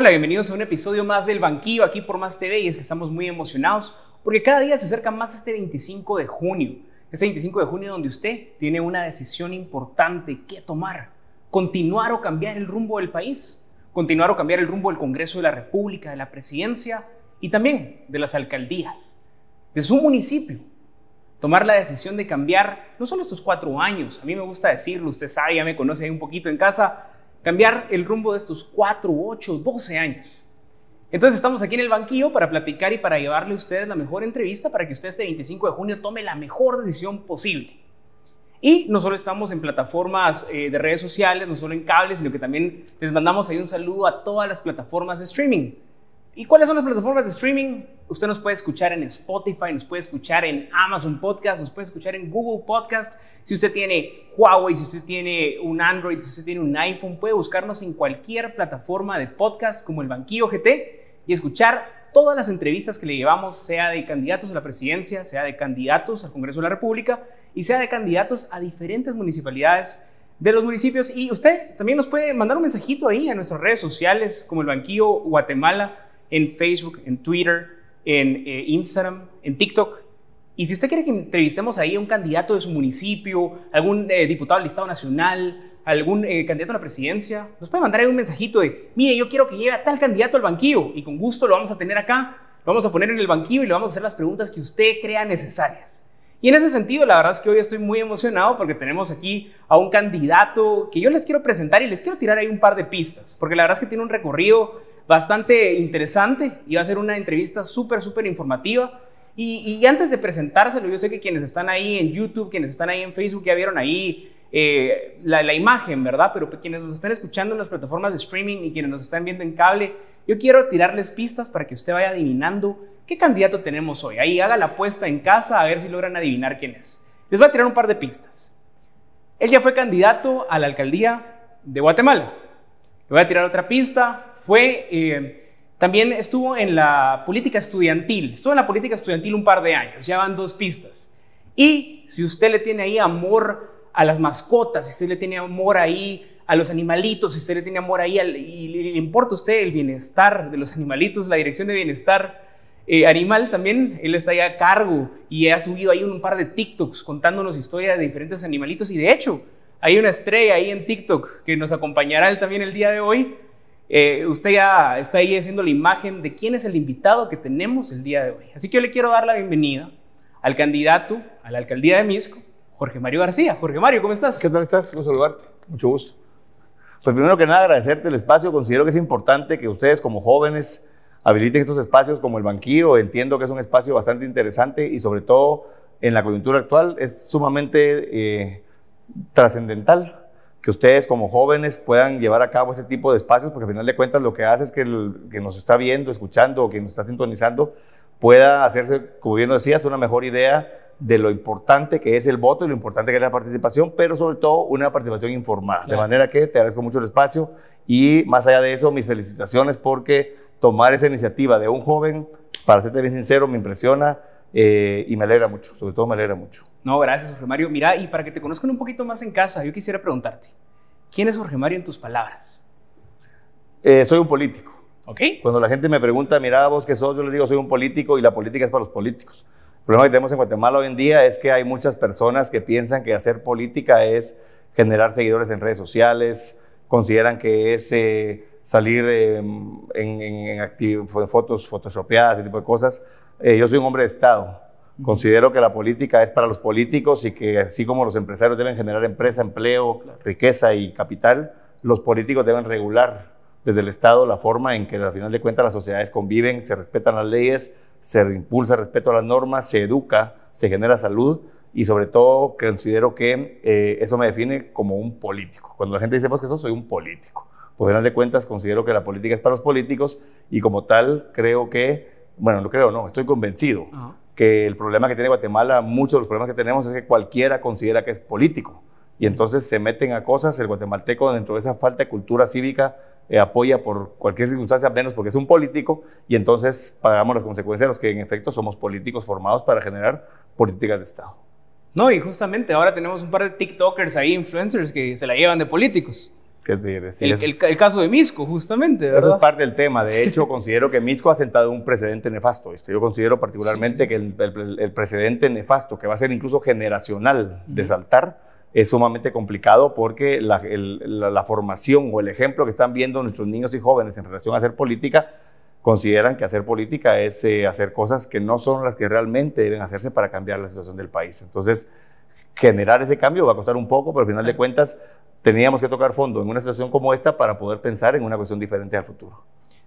Hola, bienvenidos a un episodio más del Banquillo aquí por Más TV y es que estamos muy emocionados porque cada día se acerca más este 25 de junio. Este 25 de junio donde usted tiene una decisión importante que tomar. Continuar o cambiar el rumbo del país, continuar o cambiar el rumbo del Congreso de la República, de la presidencia y también de las alcaldías, de su municipio. Tomar la decisión de cambiar no solo estos cuatro años, a mí me gusta decirlo, usted sabe, ya me conoce ahí un poquito en casa, cambiar el rumbo de estos 4, 8, 12 años. Entonces estamos aquí en el banquillo para platicar y para llevarle a ustedes la mejor entrevista para que usted este 25 de junio tome la mejor decisión posible. Y no solo estamos en plataformas eh, de redes sociales, no solo en cables, sino que también les mandamos ahí un saludo a todas las plataformas de streaming. ¿Y cuáles son las plataformas de streaming? Usted nos puede escuchar en Spotify, nos puede escuchar en Amazon Podcast, nos puede escuchar en Google Podcast. Si usted tiene Huawei, si usted tiene un Android, si usted tiene un iPhone, puede buscarnos en cualquier plataforma de podcast como el Banquillo GT y escuchar todas las entrevistas que le llevamos, sea de candidatos a la presidencia, sea de candidatos al Congreso de la República y sea de candidatos a diferentes municipalidades de los municipios. Y usted también nos puede mandar un mensajito ahí a nuestras redes sociales como el Banquillo Guatemala en Facebook, en Twitter, en eh, Instagram, en TikTok. Y si usted quiere que entrevistemos ahí a un candidato de su municipio, algún eh, diputado del Estado Nacional, algún eh, candidato a la presidencia, nos puede mandar ahí un mensajito de, mire, yo quiero que lleve a tal candidato al banquillo y con gusto lo vamos a tener acá, lo vamos a poner en el banquillo y le vamos a hacer las preguntas que usted crea necesarias. Y en ese sentido, la verdad es que hoy estoy muy emocionado porque tenemos aquí a un candidato que yo les quiero presentar y les quiero tirar ahí un par de pistas, porque la verdad es que tiene un recorrido bastante interesante y va a ser una entrevista súper, súper informativa. Y, antes de presentárselo, yo sé que quienes están ahí en YouTube, quienes están ahí en Facebook, ya vieron ahí eh, la, la, imagen, ¿verdad? Pero pues, quienes nos están escuchando en las plataformas de streaming y quienes nos están viendo en cable, yo quiero tirarles pistas para que usted vaya adivinando qué candidato tenemos hoy. Ahí haga la apuesta en casa a ver si logran adivinar quién es. Les voy a tirar un par de pistas. Él ya fue candidato a la alcaldía de Guatemala voy a tirar otra pista. Fue, eh, también estuvo en la política estudiantil. Estuvo en la política estudiantil un par de años. Ya van dos pistas. Y si usted le tiene ahí amor a las mascotas, si usted le tiene amor ahí a los animalitos, si usted le tiene amor ahí y le importa usted el bienestar de los animalitos, la dirección de bienestar eh, animal también, él está ahí a cargo y ha subido ahí un par de TikToks contándonos historias de diferentes animalitos y de hecho, hay una estrella ahí en TikTok que nos acompañará también el día de hoy. Eh, usted ya está ahí haciendo la imagen de quién es el invitado que tenemos el día de hoy. Así que yo le quiero dar la bienvenida al candidato a la alcaldía de Misco, Jorge Mario García. Jorge Mario, ¿cómo estás? ¿Qué tal estás? Un saludarte. Mucho gusto. Pues primero que nada agradecerte el espacio. Considero que es importante que ustedes como jóvenes habiliten estos espacios como el banquillo. Entiendo que es un espacio bastante interesante y sobre todo en la coyuntura actual es sumamente eh, trascendental que ustedes como jóvenes puedan llevar a cabo ese tipo de espacios, porque al final de cuentas lo que hace es que el que nos está viendo, escuchando o que nos está sintonizando pueda hacerse, como bien decías, una mejor idea de lo importante que es el voto y lo importante que es la participación, pero sobre todo una participación informada. De manera que te agradezco mucho el espacio y más allá de eso, mis felicitaciones porque tomar esa iniciativa de un joven, para serte bien sincero, me impresiona eh, y me alegra mucho, sobre todo me alegra mucho. No, gracias, Jorge Mario. Mira, y para que te conozcan un poquito más en casa, yo quisiera preguntarte, ¿quién es Jorge Mario en tus palabras? Eh, soy un político. ¿Ok? Cuando la gente me pregunta, mira, vos qué sos, yo les digo, soy un político y la política es para los políticos. El problema que tenemos en Guatemala hoy en día es que hay muchas personas que piensan que hacer política es generar seguidores en redes sociales, consideran que es eh, salir em, en, en fotos photoshopeadas, ese tipo de cosas eh, yo soy un hombre de Estado. Considero que la política es para los políticos y que así como los empresarios deben generar empresa, empleo, riqueza y capital, los políticos deben regular desde el Estado la forma en que al final de cuentas las sociedades conviven, se respetan las leyes, se impulsa el respeto a las normas, se educa, se genera salud y sobre todo considero que eh, eso me define como un político. Cuando la gente dice, pues que eso soy un político. Pues al final de cuentas considero que la política es para los políticos y como tal creo que bueno, no creo, no, estoy convencido que el problema que tiene Guatemala, muchos de los problemas que tenemos es que cualquiera considera que es político. Y entonces se meten a cosas, el guatemalteco dentro de esa falta de cultura cívica eh, apoya por cualquier circunstancia, menos porque es un político, y entonces pagamos las consecuencias de los que en efecto somos políticos formados para generar políticas de Estado. No, y justamente ahora tenemos un par de TikTokers ahí, influencers, que se la llevan de políticos. El, caso de Misco, justamente, es parte del tema. De hecho, considero que Misco ha sentado un precedente nefasto. Yo considero particularmente que el, precedente nefasto, que va a ser incluso generacional de saltar, es sumamente complicado porque la, formación o el ejemplo que están viendo nuestros niños y jóvenes en relación a hacer política consideran que hacer política es eh, hacer cosas que no son las que realmente deben hacerse para cambiar la situación del país. Entonces, generar ese cambio va a costar un poco, pero al final de cuentas teníamos que tocar fondo en una situación como esta para poder pensar en una cuestión diferente al futuro.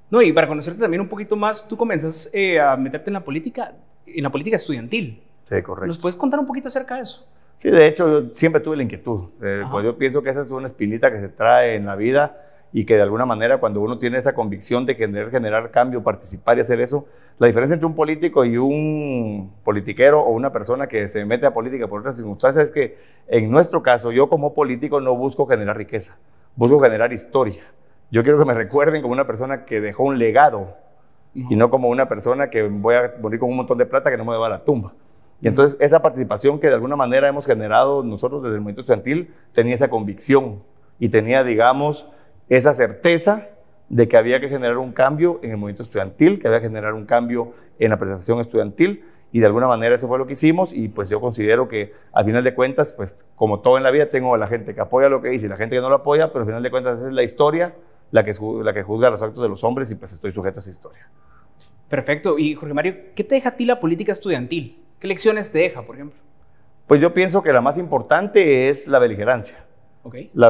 No, y para conocerte también un poquito más, tú comenzas eh, a meterte en la política, en la política estudiantil. Sí, correcto. ¿Nos puedes contar un poquito acerca de eso? Sí, de hecho, yo siempre tuve la inquietud. Eh, pues yo pienso que esa es una espinita que se trae en la vida y que de alguna manera cuando uno tiene esa convicción de querer generar cambio, participar y hacer eso, la diferencia entre un político y un politiquero o una persona que se mete a política por otras circunstancias es que en nuestro caso yo como político no busco generar riqueza, busco generar historia. Yo quiero que me recuerden como una persona que dejó un legado y no como una persona que voy a morir con un montón de plata que no me va a la tumba. Y entonces esa participación que de alguna manera hemos generado nosotros desde el momento estudiantil tenía esa convicción y tenía, digamos, esa certeza de que había que generar un cambio en el movimiento estudiantil, que había que generar un cambio en la presentación estudiantil y de alguna manera eso fue lo que hicimos y pues yo considero que al final de cuentas, pues como todo en la vida, tengo a la gente que apoya lo que dice y la gente que no lo apoya, pero al final de cuentas esa es la historia la que, la que juzga los actos de los hombres y pues estoy sujeto a esa historia. Perfecto. Y Jorge Mario, ¿qué te deja a ti la política estudiantil? ¿Qué lecciones te deja, por ejemplo? Pues yo pienso que la más importante es la beligerancia. La,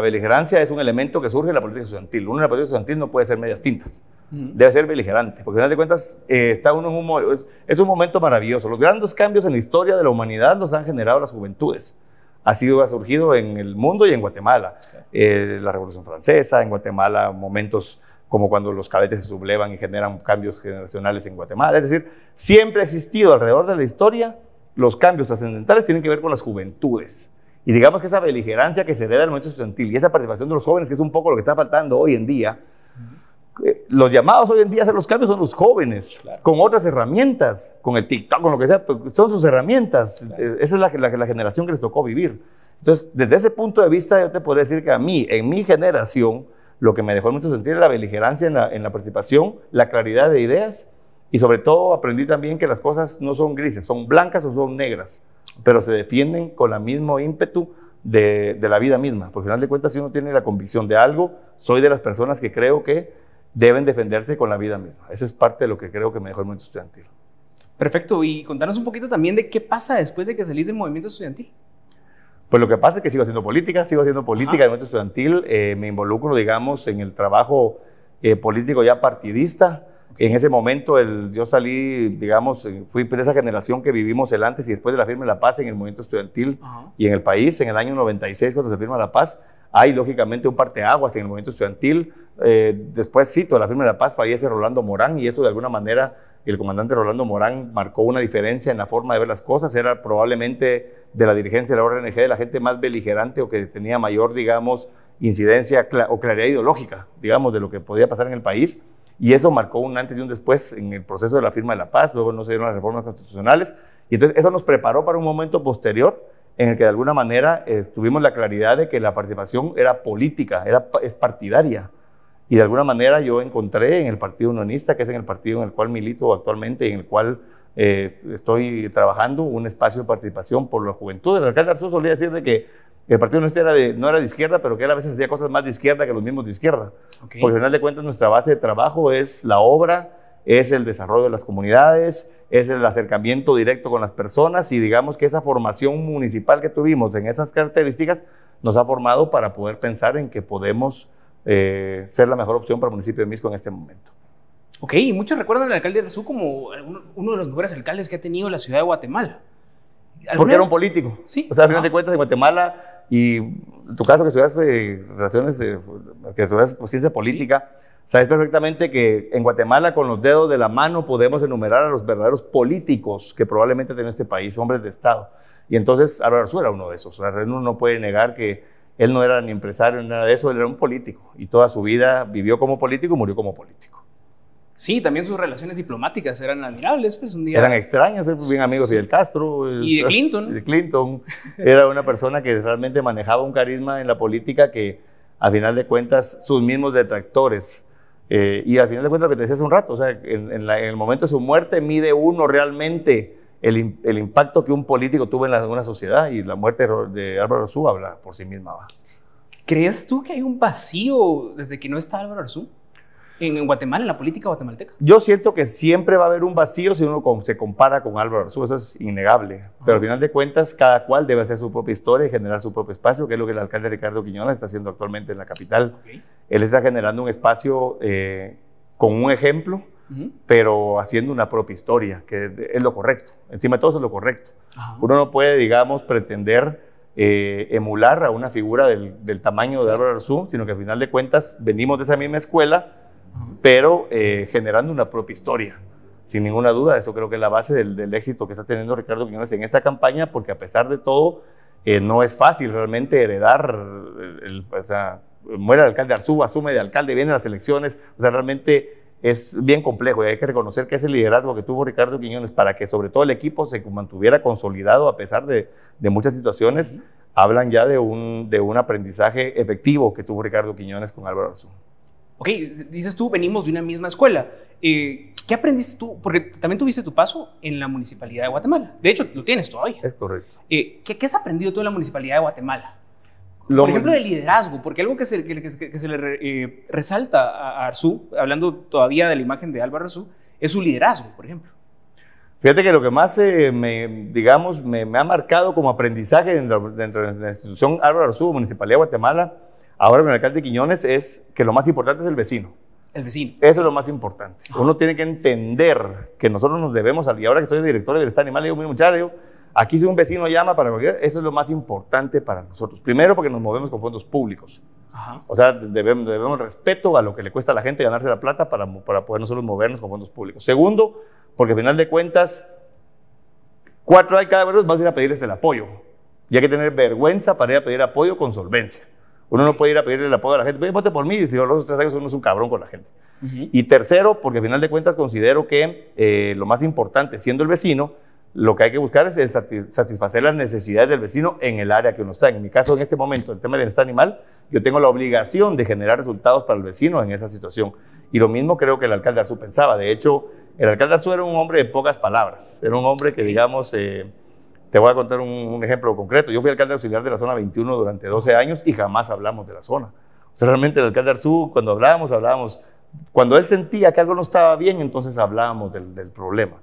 beligerancia es un elemento que surge en la política estudiantil. Uno en la política estudiantil no puede ser medias tintas. Debe ser beligerante, porque al final de cuentas eh, está uno un, es, es, un momento maravilloso. Los grandes cambios en la historia de la humanidad los han generado las juventudes. Ha sido ha surgido en el mundo y en Guatemala. Eh, la Revolución Francesa, en Guatemala momentos como cuando los cadetes se sublevan y generan cambios generacionales en Guatemala. Es decir, siempre ha existido alrededor de la historia los cambios trascendentales tienen que ver con las juventudes y digamos que esa beligerancia que se debe al momento estudiantil y esa participación de los jóvenes, que es un poco lo que está faltando hoy en día, eh, los llamados hoy en día a hacer los cambios son los jóvenes, con otras herramientas, con el TikTok, con lo que sea, pues, son sus herramientas. Eh, esa es la, la, generación que les tocó vivir. Entonces, desde ese punto de vista, yo te podría decir que a mí, en mi generación, lo que me dejó mucho sentir la beligerancia en la, en la participación, la claridad de ideas y sobre todo aprendí también que las cosas no son grises, son blancas o son negras, pero se defienden con el mismo ímpetu de, la vida misma. Por al final de cuentas, si uno tiene la convicción de algo, soy de las personas que creo que deben defenderse con la vida misma. Esa es parte de lo que creo que me dejó el movimiento estudiantil. Perfecto. Y contanos un poquito también de qué pasa después de que salís del movimiento estudiantil. Pues lo que pasa es que sigo haciendo política, sigo haciendo política del movimiento estudiantil. Eh, me involucro, digamos, en el trabajo eh, político ya partidista. En ese momento el, yo salí, digamos, eh, fui de esa generación que vivimos el antes y después de la firma de la paz en el movimiento estudiantil y en el país, en el año 96 cuando se firma la paz, hay lógicamente un parteaguas en el movimiento estudiantil. Eh, después, cito, la firma de la paz fallece Rolando Morán y esto de alguna manera el comandante Rolando Morán marcó una diferencia en la forma de ver las cosas. Era probablemente de la dirigencia de la ONG de la gente más beligerante o que tenía mayor, digamos, incidencia o claridad ideológica, digamos, de lo que podía pasar en el país. Y eso marcó un antes y un después en el proceso de la firma de la paz, luego no se dieron las reformas constitucionales, y entonces eso nos preparó para un momento posterior en el que de alguna manera eh, tuvimos la claridad de que la participación era política, era, es partidaria. Y de alguna manera yo encontré en el Partido Unionista, que es en el partido en el cual milito actualmente y en el cual eh, estoy trabajando, un espacio de participación por la juventud. El alcalde Arzú solía decir de que el Partido era no era de izquierda, pero que a veces hacía cosas más de izquierda que los mismos de izquierda. Porque al final de cuentas nuestra base de trabajo es la obra, es el desarrollo de las comunidades, es el acercamiento directo con las personas y digamos que esa formación municipal que tuvimos en esas características nos ha formado para poder pensar en que podemos eh, ser la mejor opción para el municipio de Misco en este momento. Ok, y muchos recuerdan al alcalde de su como uno de los mejores alcaldes que ha tenido la ciudad de Guatemala. Porque era un político. Sí. O sea, al final ah. de cuentas, en Guatemala y en tu caso, que estudias relaciones, que estudias pues, ciencia política, sabes perfectamente que en Guatemala con los dedos de la mano podemos enumerar a los verdaderos políticos que probablemente tiene este país, hombres de Estado. Y entonces Álvaro Arzú era uno de esos. O sea, uno no puede negar que él no era ni empresario ni nada de eso, él era un político. Y toda su vida vivió como político y murió como político. Sí, también sus relaciones diplomáticas eran admirables, pues un día... Eran extrañas, eh, bien amigos el Castro. y de Clinton. Clinton. Era una persona que realmente manejaba un carisma en la política que, a final de cuentas, sus mismos detractores, eh, y al final de cuentas, lo que te decía hace un rato, o sea, en, el momento de su muerte mide uno realmente el, impacto que un político tuvo en, la, una sociedad y la muerte de Álvaro Arzú habla por sí misma. ¿Crees tú que hay un vacío desde que no está Álvaro Arzú? en, Guatemala, en la política guatemalteca? Yo siento que siempre va a haber un vacío si uno se compara con Álvaro Arzú, eso es innegable. Pero al final de cuentas, cada cual debe hacer su propia historia y generar su propio espacio, que es lo que el alcalde Ricardo Quiñones está haciendo actualmente en la capital. Él está generando un espacio eh, con un ejemplo, pero haciendo una propia historia, que es lo correcto. Encima de todo es lo correcto. Uno no puede, digamos, pretender... Eh, emular a una figura del, del tamaño de Álvaro Arzú, sino que al final de cuentas venimos de esa misma escuela, pero eh, generando una propia historia. Sin ninguna duda, eso creo que es la base del, éxito que está teniendo Ricardo Quiñones en esta campaña, porque a pesar de todo, eh, no es fácil realmente heredar, el, o sea, muere el alcalde Arzú, asume de alcalde, a las elecciones, o sea, realmente es bien complejo y hay que reconocer que ese liderazgo que tuvo Ricardo Quiñones para que sobre todo el equipo se mantuviera consolidado a pesar de, muchas situaciones, hablan ya de un, de un aprendizaje efectivo que tuvo Ricardo Quiñones con Álvaro Arzú ok, dices tú, venimos de una misma escuela. Eh, ¿Qué aprendiste tú? Porque también tuviste tu paso en la Municipalidad de Guatemala. De hecho, lo tienes todavía. Es correcto. Eh, ¿qué, has aprendido tú en la Municipalidad de Guatemala? Por ejemplo, de liderazgo, porque algo que se, le eh, resalta a, Arzú, hablando todavía de la imagen de Álvaro Arzú, es su liderazgo, por ejemplo. Fíjate que lo que más me, digamos, me, ha marcado como aprendizaje dentro, dentro, de la institución Álvaro Arzú, Municipalidad de Guatemala, Ahora el alcalde Quiñones es que lo más importante es el vecino. El vecino. Eso es lo más importante. Uno tiene que entender que nosotros nos debemos y Ahora que estoy director de bienestar animal, digo, muy muchacho, aquí si un vecino llama para cualquier, eso es lo más importante para nosotros. Primero porque nos movemos con fondos públicos. Ajá. O sea, debemos, debemos, respeto a lo que le cuesta a la gente ganarse la plata para, para poder nosotros movernos con fondos públicos. Segundo, porque al final de cuentas, cuatro hay cada vez más a ir a pedirles el apoyo. Y hay que tener vergüenza para ir a pedir apoyo con solvencia. Uno no puede ir a pedirle el apoyo a la gente. por mí. Si los tres años uno es un cabrón con la gente. Y tercero, porque al final de cuentas considero que eh, lo más importante, siendo el vecino, lo que hay que buscar es satisfacer las necesidades del vecino en el área que uno está. En mi caso, en este momento, el tema del bienestar animal, yo tengo la obligación de generar resultados para el vecino en esa situación. Y lo mismo creo que el alcalde Azú pensaba. De hecho, el alcalde Azú era un hombre de pocas palabras. Era un hombre que, digamos, eh, te voy a contar un, ejemplo concreto. Yo fui alcalde auxiliar de la zona 21 durante 12 años y jamás hablamos de la zona. O sea, realmente el alcalde Arzú, cuando hablábamos, hablábamos. Cuando él sentía que algo no estaba bien, entonces hablábamos del, problema.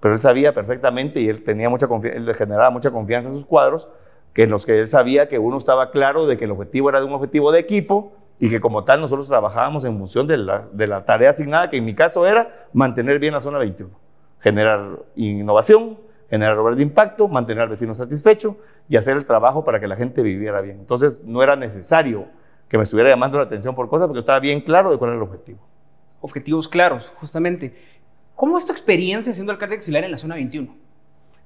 Pero él sabía perfectamente y él, tenía mucha él generaba mucha confianza en sus cuadros, que en los que él sabía que uno estaba claro de que el objetivo era de un objetivo de equipo y que como tal nosotros trabajábamos en función de la, de la tarea asignada, que en mi caso era mantener bien la zona 21, generar innovación, generar obras de impacto, mantener al vecino satisfecho y hacer el trabajo para que la gente viviera bien. Entonces no era necesario que me estuviera llamando la atención por cosas porque estaba bien claro de cuál era el objetivo. Objetivos claros, justamente. ¿Cómo es tu experiencia siendo alcalde auxiliar en la zona 21?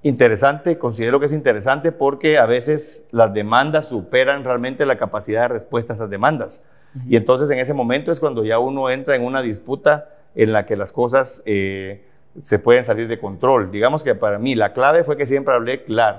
Interesante, considero que es interesante porque a veces las demandas superan realmente la capacidad de respuesta a esas demandas. Y entonces en ese momento es cuando ya uno entra en una disputa en la que las cosas... Eh, se pueden salir de control. Digamos que para mí la clave fue que siempre hablé claro.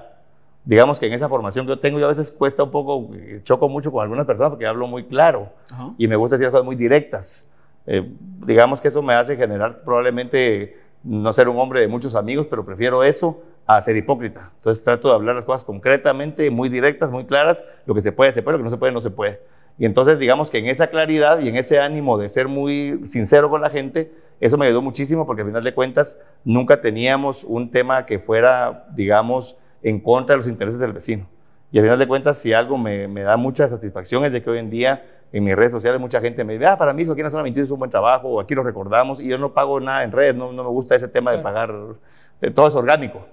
Digamos que en esa formación que yo tengo, yo a veces cuesta un poco, eh, choco mucho con algunas personas porque hablo muy claro y me gusta decir cosas muy directas. Eh, digamos que eso me hace generar probablemente no ser un hombre de muchos amigos, pero prefiero eso a ser hipócrita. Entonces trato de hablar las cosas concretamente, muy directas, muy claras, lo que se puede, se puede, lo que no se puede, no se puede. Y entonces digamos que en esa claridad y en ese ánimo de ser muy sincero con la gente, eso me ayudó muchísimo porque al final de cuentas nunca teníamos un tema que fuera, digamos, en contra de los intereses del vecino. Y al final de cuentas, si algo me, da mucha satisfacción es de que hoy en día en mis redes sociales mucha gente me dice, ah, para mí hijo, aquí en la zona es un buen trabajo, aquí lo recordamos, y yo no pago nada en redes, no, me gusta ese tema de pagar, eh, todo es orgánico.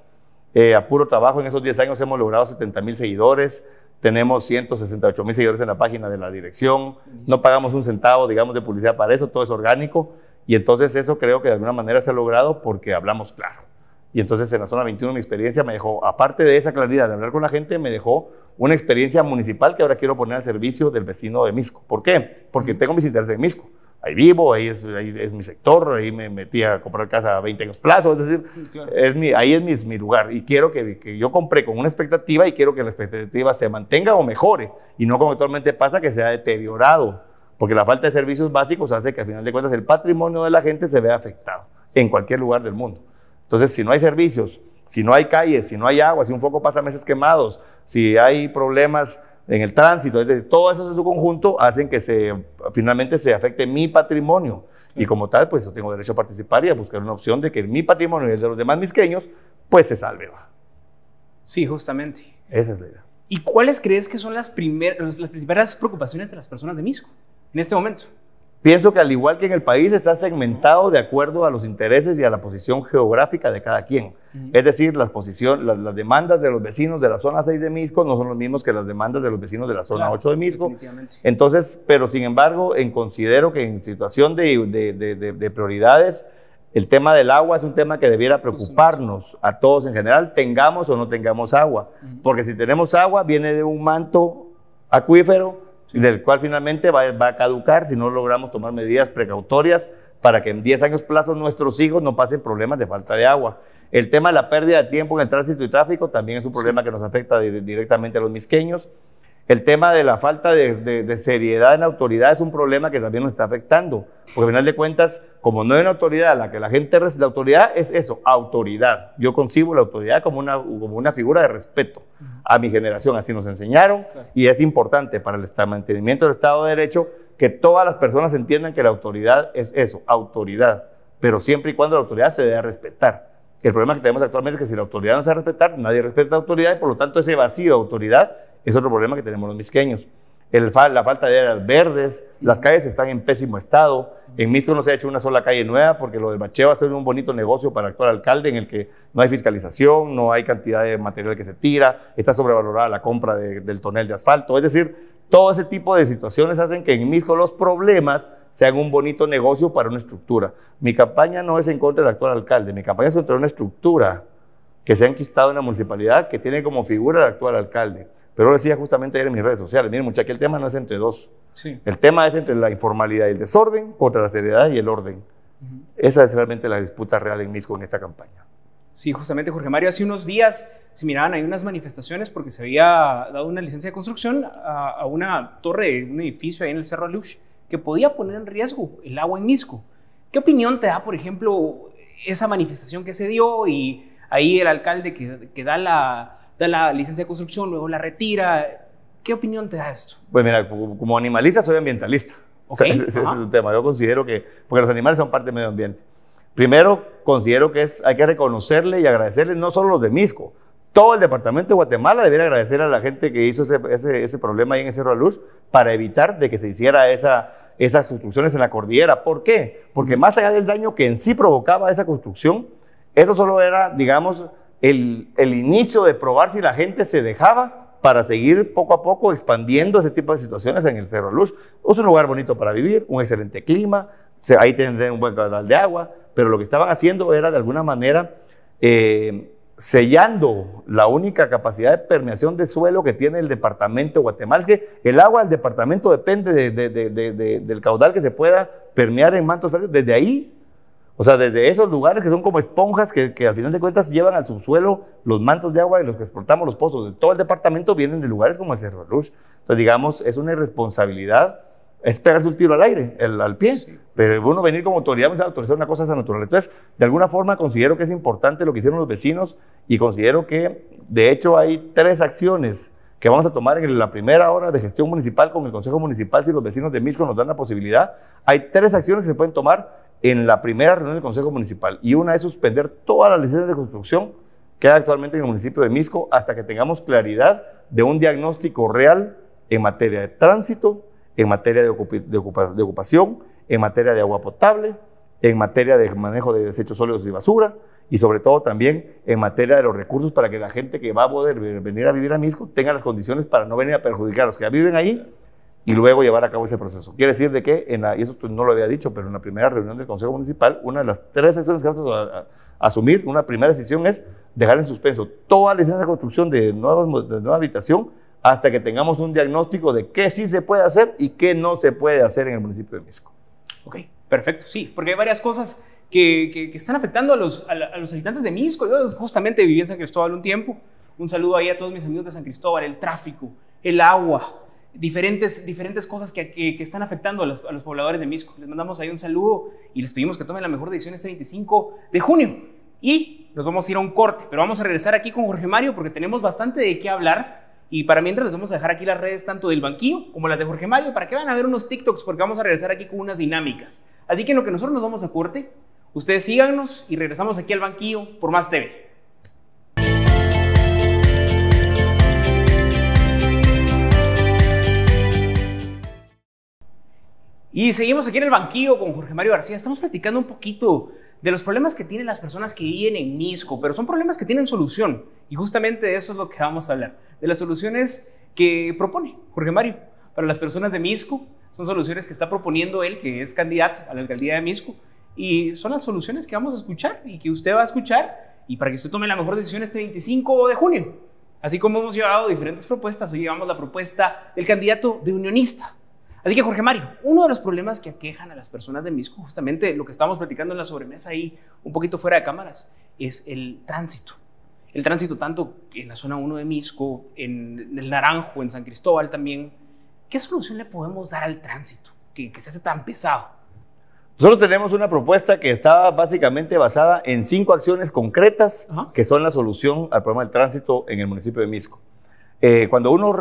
Eh, a puro trabajo, en esos 10 años hemos logrado 70 mil seguidores, tenemos 168 mil seguidores en la página de la dirección, no pagamos un centavo, digamos, de publicidad para eso, todo es orgánico. Y entonces eso creo que de alguna manera se ha logrado porque hablamos claro. Y entonces en la zona 21 mi experiencia me dejó, aparte de esa claridad de hablar con la gente, me dejó una experiencia municipal que ahora quiero poner al servicio del vecino de Misco. ¿Por qué? Porque tengo mis intereses en Misco. Ahí vivo, ahí es, ahí es mi sector, ahí me metí a comprar casa a 20 años plazo, es decir, es mi, ahí es mi, lugar. Y quiero que, que, yo compré con una expectativa y quiero que la expectativa se mantenga o mejore. Y no como actualmente pasa que se ha deteriorado porque la falta de servicios básicos hace que al final de cuentas el patrimonio de la gente se vea afectado en cualquier lugar del mundo. Entonces, si no hay servicios, si no hay calles, si no hay agua, si un foco pasa meses quemados, si hay problemas en el tránsito, todo eso en su conjunto hacen que se, finalmente se afecte mi patrimonio. Y como tal, pues yo tengo derecho a participar y a buscar una opción de que mi patrimonio y el de los demás misqueños, pues se salve. Sí, justamente. Esa es la idea. ¿Y cuáles crees que son las, primeras, las principales preocupaciones de las personas de Misco? en este momento? Pienso que al igual que en el país está segmentado de acuerdo a los intereses y a la posición geográfica de cada quien. Es decir, las, las, demandas de los vecinos de la zona 6 de Misco no son los mismos que las demandas de los vecinos de la zona 8 de Misco. Entonces, pero sin embargo, en, considero que en situación de, prioridades, el tema del agua es un tema que debiera preocuparnos a todos en general, tengamos o no tengamos agua. Porque si tenemos agua, viene de un manto acuífero del cual finalmente va, a caducar si no logramos tomar medidas precautorias para que en 10 años plazo nuestros hijos no pasen problemas de falta de agua. El tema de la pérdida de tiempo en el tránsito y tráfico también es un problema que nos afecta directamente a los misqueños. El tema de la falta de, seriedad en la autoridad es un problema que también nos está afectando, porque al final de cuentas, como no hay una autoridad, la que la gente, la autoridad es eso, autoridad. Yo concibo la autoridad como una, figura de respeto a mi generación, así nos enseñaron, y es importante para el mantenimiento del Estado de Derecho que todas las personas entiendan que la autoridad es eso, autoridad, pero siempre y cuando la autoridad se debe respetar. El problema que tenemos actualmente es que si la autoridad no se respetar, nadie respeta la autoridad y por lo tanto ese vacío de autoridad es otro problema que tenemos los misqueños. la falta de áreas verdes, las calles están en pésimo estado. En Misco no se ha hecho una sola calle nueva porque lo del bacheo va a un bonito negocio para el actual alcalde en el que no hay fiscalización, no hay cantidad de material que se tira, está sobrevalorada la compra del tonel de asfalto. Es decir, todo ese tipo de situaciones hacen que en Misco los problemas sean un bonito negocio para una estructura. Mi campaña no es en contra del actual alcalde, mi campaña es contra una estructura que se ha enquistado en la municipalidad que tiene como figura el actual alcalde. Pero lo decía justamente ayer en mis redes sociales, miren que el tema no es entre dos. Sí. El tema es entre la informalidad y el desorden contra la seriedad y el orden. Esa es realmente la disputa real en MISCO en esta campaña. Sí, justamente Jorge Mario, hace unos días se miraban ahí unas manifestaciones porque se había dado una licencia de construcción a, una torre, un edificio ahí en el Cerro Alush, que podía poner en riesgo el agua en Misco. ¿Qué opinión te da, por ejemplo, esa manifestación que se dio y ahí el alcalde que da la, da la licencia de construcción, luego la retira. ¿Qué opinión te da esto? Pues mira, como animalista soy ambientalista. Ok. es tema. Yo considero que, porque los animales son parte del medio ambiente. Primero, considero que es, hay que reconocerle y agradecerle no solo los de Misco, todo el departamento de Guatemala debería agradecer a la gente que hizo ese, problema ahí en Cerro de Luz para evitar de que se hiciera esa, esas construcciones en la cordillera. ¿Por qué? Porque más allá del daño que en sí provocaba esa construcción, eso solo era, digamos, el, inicio de probar si la gente se dejaba para seguir poco a poco expandiendo ese tipo de situaciones en el Cerro Luz. Es un lugar bonito para vivir, un excelente clima, ahí tienen un buen caudal de agua, pero lo que estaban haciendo era de alguna manera eh, sellando la única capacidad de permeación de suelo que tiene el departamento de Guatemala. Es que el agua del departamento depende del caudal que se pueda permear en mantos fértiles. Desde ahí o sea, desde esos lugares que son como esponjas que, que al final de cuentas llevan al subsuelo los mantos de agua de los que exportamos los pozos de todo el departamento vienen de lugares como el Cerro Luz. Entonces, digamos, es una irresponsabilidad es pegarse un tiro al aire, al pie. pero uno venir como autoridad a autorizar una cosa de esa naturaleza. Entonces, de alguna forma considero que es importante lo que hicieron los vecinos y considero que, de hecho, hay tres acciones que vamos a tomar en la primera hora de gestión municipal con el Consejo Municipal, si los vecinos de Misco nos dan la posibilidad. Hay tres acciones que se pueden tomar en la primera reunión del Consejo Municipal y una es suspender todas las licencias de construcción que hay actualmente en el municipio de Misco hasta que tengamos claridad de un diagnóstico real en materia de tránsito, en materia de, ocupación, en materia de agua potable, en materia de manejo de desechos sólidos y basura y sobre todo también en materia de los recursos para que la gente que va a poder venir a vivir a Misco tenga las condiciones para no venir a perjudicar a los que ya viven ahí y luego llevar a cabo ese proceso. Quiere decir de que, en y eso no lo había dicho, pero en la primera reunión del Consejo Municipal, una de las tres acciones que vamos a, asumir, una primera decisión es dejar en suspenso toda licencia de construcción de, nuevas de nueva habitación hasta que tengamos un diagnóstico de qué sí se puede hacer y qué no se puede hacer en el municipio de Misco. Ok, perfecto, sí, porque hay varias cosas que, están afectando a los, a los habitantes de Misco. Yo justamente viví en San Cristóbal un tiempo. Un saludo ahí a todos mis amigos de San Cristóbal, el tráfico, el agua, diferentes, diferentes cosas que, que, están afectando a los, a los, pobladores de Misco. Les mandamos ahí un saludo y les pedimos que tomen la mejor decisión este 25 de junio. Y nos vamos a ir a un corte, pero vamos a regresar aquí con Jorge Mario porque tenemos bastante de qué hablar. Y para mientras les vamos a dejar aquí las redes tanto del banquillo como las de Jorge Mario para que van a ver unos TikToks porque vamos a regresar aquí con unas dinámicas. Así que en lo que nosotros nos vamos a corte, ustedes síganos y regresamos aquí al banquillo por más TV. Y seguimos aquí en el banquillo con Jorge Mario García. Estamos platicando un poquito de los problemas que tienen las personas que viven en Misco, pero son problemas que tienen solución. Y justamente eso es lo que vamos a hablar, de las soluciones que propone Jorge Mario para las personas de Misco. Son soluciones que está proponiendo él, que es candidato a la alcaldía de Misco. Y son las soluciones que vamos a escuchar y que usted va a escuchar y para que usted tome la mejor decisión este 25 de junio. Así como hemos llevado diferentes propuestas, hoy llevamos la propuesta del candidato de unionista Así que Jorge Mario, uno de los problemas que aquejan a las personas de Misco, justamente lo que estábamos platicando en la sobremesa ahí, un poquito fuera de cámaras, es el tránsito. El tránsito tanto en la zona 1 de Misco, en el Naranjo, en San Cristóbal también. ¿Qué solución le podemos dar al tránsito que, que se hace tan pesado? Nosotros tenemos una propuesta que está básicamente basada en cinco acciones concretas que son la solución al problema del tránsito en el municipio de Misco. Eh, cuando uno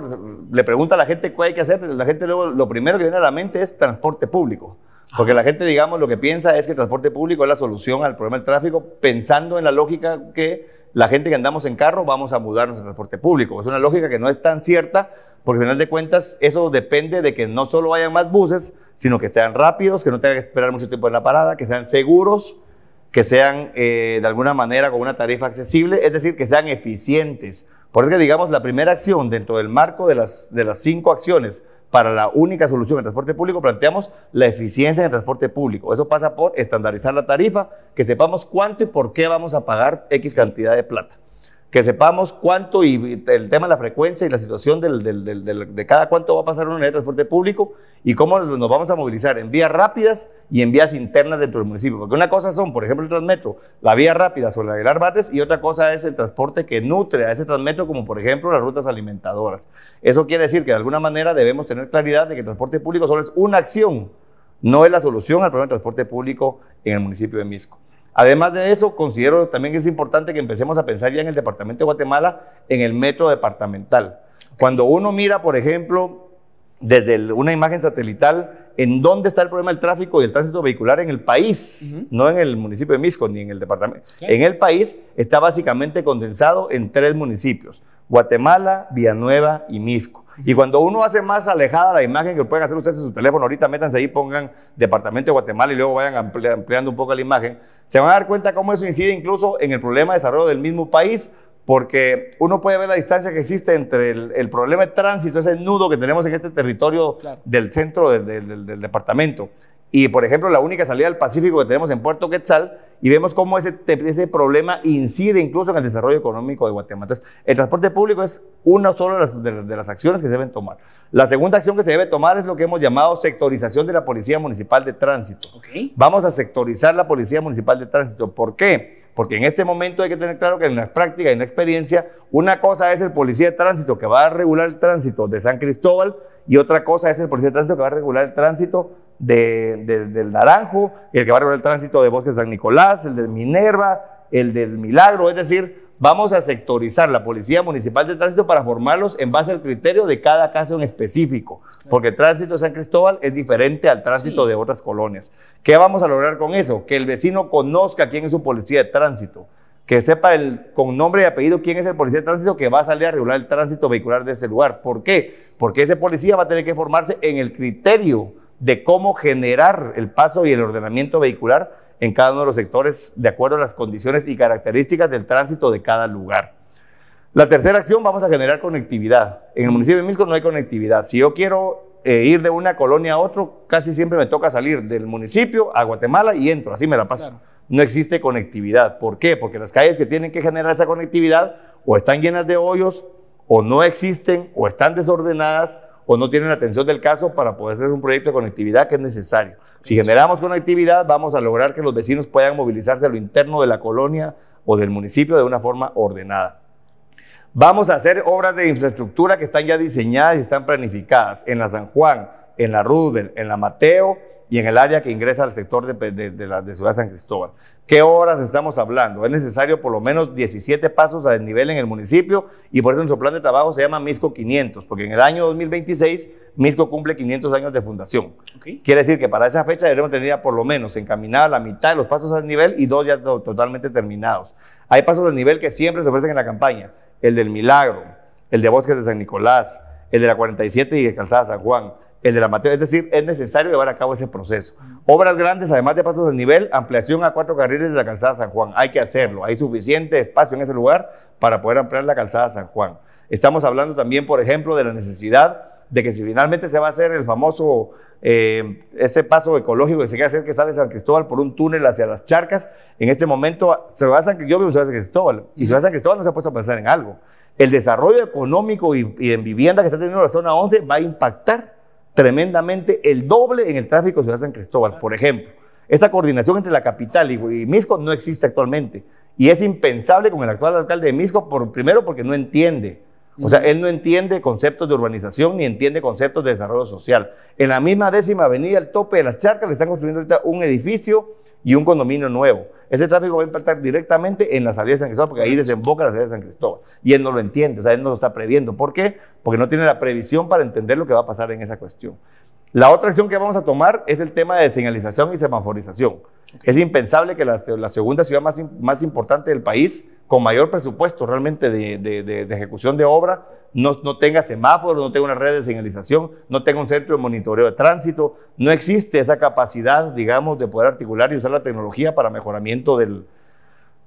le pregunta a la gente qué hay que hacer, la gente luego lo primero que viene a la mente es transporte público. Porque la gente, digamos, lo que piensa es que el transporte público es la solución al problema del tráfico, pensando en la lógica que la gente que andamos en carro vamos a mudarnos al transporte público. Es una lógica que no es tan cierta, porque al final de cuentas eso depende de que no solo hayan más buses, sino que sean rápidos, que no tengan que esperar mucho tiempo en la parada, que sean seguros, que sean eh, de alguna manera con una tarifa accesible, es decir, que sean eficientes. Por eso que digamos, la primera acción dentro del marco de las, de las cinco acciones para la única solución del transporte público, planteamos la eficiencia en el transporte público. Eso pasa por estandarizar la tarifa, que sepamos cuánto y por qué vamos a pagar X cantidad de plata que sepamos cuánto y el tema de la frecuencia y la situación de cada cuánto va a pasar uno en de transporte público y cómo nos vamos a movilizar en vías rápidas y en vías internas dentro del municipio. Porque una cosa son, por ejemplo, el Transmetro, la vía rápida sobre la del Bates y otra cosa es el transporte que nutre a ese Transmetro, como por ejemplo las rutas alimentadoras. Eso quiere decir que de alguna manera debemos tener claridad de que el transporte público solo es una acción, no es la solución al problema del transporte público en el municipio de Misco. Además de eso, considero también que es importante que empecemos a pensar ya en el Departamento de Guatemala, en el metro departamental. Cuando uno mira, por ejemplo, desde una imagen satelital, en dónde está el problema del tráfico y el tránsito vehicular en el país, no en el municipio de Misco ni en el departamento. En el país está básicamente condensado en tres municipios, Guatemala, Villanueva y Misco. Y cuando uno hace más alejada la imagen que pueden hacer ustedes en su teléfono, ahorita métanse ahí, pongan Departamento de Guatemala y luego vayan ampliando un poco la imagen, se van a dar cuenta cómo eso incide incluso en el problema de desarrollo del mismo país, porque uno puede ver la distancia que existe entre el, problema de tránsito, ese nudo que tenemos en este territorio del centro del departamento, y, por ejemplo, la única salida al Pacífico que tenemos en Puerto Quetzal, y vemos cómo ese, problema incide incluso en el desarrollo económico de Guatemala. Entonces, el transporte público es una sola de las, acciones que se deben tomar. La segunda acción que se debe tomar es lo que hemos llamado sectorización de la Policía Municipal de Tránsito. Vamos a sectorizar la Policía Municipal de Tránsito. ¿Por qué? Porque en este momento hay que tener claro que en la práctica y en la experiencia, una cosa es el policía de tránsito que va a regular el tránsito de San Cristóbal y otra cosa es el policía de tránsito que va a regular el tránsito del Naranjo, el que va a regular el tránsito de Bosque San Nicolás, el de Minerva, el del Milagro, es decir, vamos a sectorizar la Policía Municipal de Tránsito para formarlos en base al criterio de cada caso en específico, porque el tránsito de San Cristóbal es diferente al tránsito de otras colonias. ¿Qué vamos a lograr con eso? Que el vecino conozca quién es su policía de tránsito, que sepa el, con nombre y apellido quién es el policía de tránsito que va a salir a regular el tránsito vehicular de ese lugar. ¿Por qué? Porque ese policía va a tener que formarse en el criterio de cómo generar el paso y el ordenamiento vehicular en cada uno de los sectores de acuerdo a las condiciones y características del tránsito de cada lugar. La tercera acción, vamos a generar conectividad. En el municipio de Misco no hay conectividad. Si yo quiero eh, ir de una colonia a otro casi siempre me toca salir del municipio a Guatemala y entro, así me la paso. No existe conectividad. ¿Por qué? Porque las calles que tienen que generar esa conectividad o están llenas de hoyos, o no existen, o están desordenadas, o no tienen la atención del caso para poder hacer un proyecto de conectividad que es necesario. Si generamos conectividad, vamos a lograr que los vecinos puedan movilizarse a lo interno de la colonia o del municipio de una forma ordenada. Vamos a hacer obras de infraestructura que están ya diseñadas y están planificadas en la San Juan, en la Rudel, en la Mateo y en el área que ingresa al sector de, la, de Ciudad San Cristóbal. ¿Qué horas estamos hablando? Es necesario por lo menos 17 pasos a desnivel en el municipio y por eso su plan de trabajo se llama MISCO 500, porque en el año 2026 MISCO cumple 500 años de fundación. Quiere decir que para esa fecha debemos tener ya por lo menos encaminada la mitad de los pasos a desnivel y dos ya totalmente terminados. Hay pasos a desnivel que siempre se ofrecen en la campaña, el del Milagro, el de Bosques de San Nicolás, el de la 47 y de Calzada San Juan el de la materia. Es decir, es necesario llevar a cabo ese proceso. Obras grandes, además de pasos de nivel, ampliación a cuatro carriles de la calzada San Juan. Hay que hacerlo. Hay suficiente espacio en ese lugar para poder ampliar la calzada San Juan. Estamos hablando también, por ejemplo, de la necesidad de que si finalmente se va a hacer el famoso, eh, ese paso ecológico que se quiere hacer que sale San Cristóbal por un túnel hacia las charcas, en este momento se va a San, yo San Cristóbal, y se va a San Cristóbal no se ha puesto a pensar en algo. El desarrollo económico y, y en vivienda que está teniendo la zona 11 va a impactar tremendamente el doble en el tráfico de Ciudad San Cristóbal, por ejemplo. Esa coordinación entre la capital y, Misco no existe actualmente. Y es impensable con el actual alcalde de Misco, por, primero porque no entiende. O sea, él no entiende conceptos de urbanización ni entiende conceptos de desarrollo social. En la misma décima avenida, al tope de las charcas, le están construyendo ahorita un edificio y un condominio nuevo. Ese tráfico va a impactar directamente en la salida de San Cristóbal, porque ahí desemboca la salida de San Cristóbal. Y él no lo entiende, o sea, él no lo está previendo. ¿Por qué? Porque no tiene la previsión para entender lo que va a pasar en esa cuestión. La otra acción que vamos a tomar es el tema de señalización y semaforización. Es impensable que la, segunda ciudad más, más importante del país con mayor presupuesto realmente de, ejecución de obra no, no, tenga semáforos, no tenga una red de señalización, no tenga un centro de monitoreo de tránsito, no existe esa capacidad, digamos, de poder articular y usar la tecnología para mejoramiento del,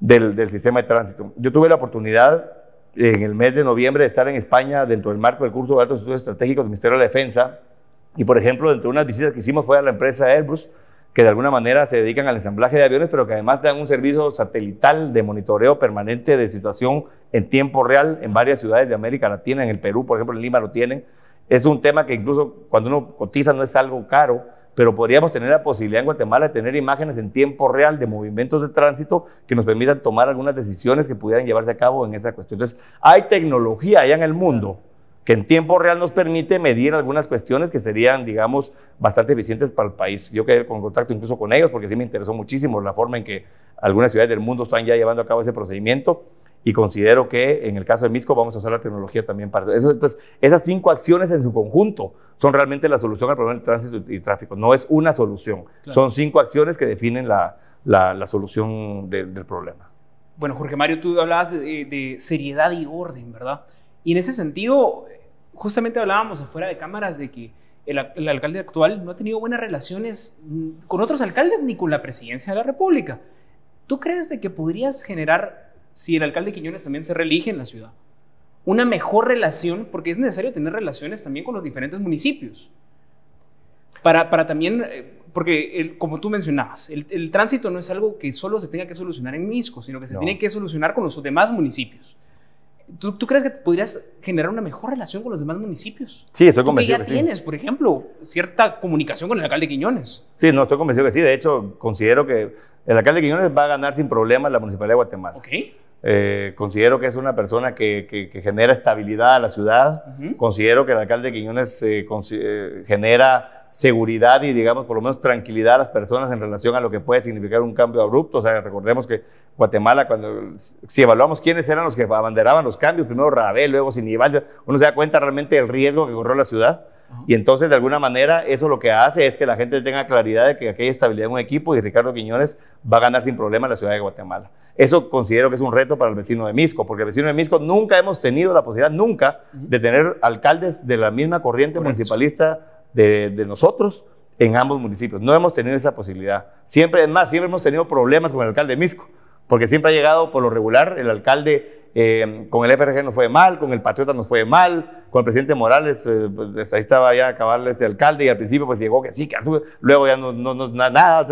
del, del sistema de tránsito. Yo tuve la oportunidad en el mes de noviembre de estar en España dentro del marco del curso de altos estudios estratégicos del Ministerio de la Defensa y, por ejemplo, dentro de unas visitas que hicimos fue a la empresa Airbus, que de alguna manera se dedican al ensamblaje de aviones, pero que además dan un servicio satelital de monitoreo permanente de situación en tiempo real en varias ciudades de América Latina, en el Perú, por ejemplo, en Lima lo tienen. Es un tema que incluso cuando uno cotiza no es algo caro, pero podríamos tener la posibilidad en Guatemala de tener imágenes en tiempo real de movimientos de tránsito que nos permitan tomar algunas decisiones que pudieran llevarse a cabo en esa cuestión. Entonces, hay tecnología allá en el mundo que en tiempo real nos permite medir algunas cuestiones que serían, digamos, bastante eficientes para el país. Yo quedé con contacto incluso con ellos porque sí me interesó muchísimo la forma en que algunas ciudades del mundo están ya llevando a cabo ese procedimiento y considero que en el caso de Misco vamos a usar la tecnología también para eso. Entonces, esas cinco acciones en su conjunto son realmente la solución al problema del tránsito y tráfico. No es una solución, son cinco acciones que definen la, solución del problema. Bueno, Jorge Mario, tú hablabas de, de seriedad y orden, ¿verdad? Y en ese sentido, justamente hablábamos afuera de cámaras de que el, alcalde actual no ha tenido buenas relaciones mm, con otros alcaldes ni con la presidencia de la República. ¿Tú crees de que podrías generar, si el alcalde Quiñones también se reelige en la ciudad, una mejor relación? Porque es necesario tener relaciones también con los diferentes municipios. Para, para también, eh, porque como tú mencionabas, el, tránsito no es algo que solo se tenga que solucionar en Misco, sino que se tiene que solucionar con los demás municipios. ¿Tú, crees que podrías generar una mejor relación con los demás municipios? Sí, estoy convencido. Porque ya tienes, por ejemplo, cierta comunicación con el alcalde Quiñones. Sí, no, estoy convencido que sí. De hecho, considero que el alcalde Quiñones va a ganar sin problemas la municipalidad de Guatemala. Ok. Eh, considero que es una persona que, genera estabilidad a la ciudad. Considero que el alcalde Quiñones eh, eh, genera seguridad y, digamos, por lo menos tranquilidad a las personas en relación a lo que puede significar un cambio abrupto. O sea, recordemos que Guatemala, cuando si evaluamos quiénes eran los que abanderaban los cambios, primero Rabel, luego Sinibal, uno se da cuenta realmente del riesgo que corrió la ciudad. Y entonces, de alguna manera, eso lo que hace es que la gente tenga claridad de que aquí hay estabilidad en un equipo y Ricardo Quiñones va a ganar sin problema la ciudad de Guatemala. Eso considero que es un reto para el vecino de Misco, porque el vecino de Misco nunca hemos tenido la posibilidad, nunca, de tener alcaldes de la misma corriente municipalista de, nosotros en ambos municipios. No hemos tenido esa posibilidad. Siempre, es más, siempre hemos tenido problemas con el alcalde Misco, porque siempre ha llegado por lo regular el alcalde eh, con el FRG nos fue mal, con el Patriota nos fue mal, con el presidente Morales, eh, pues ahí estaba ya acabarle ese alcalde y al principio pues llegó que sí, que azul, luego ya no, no, nada.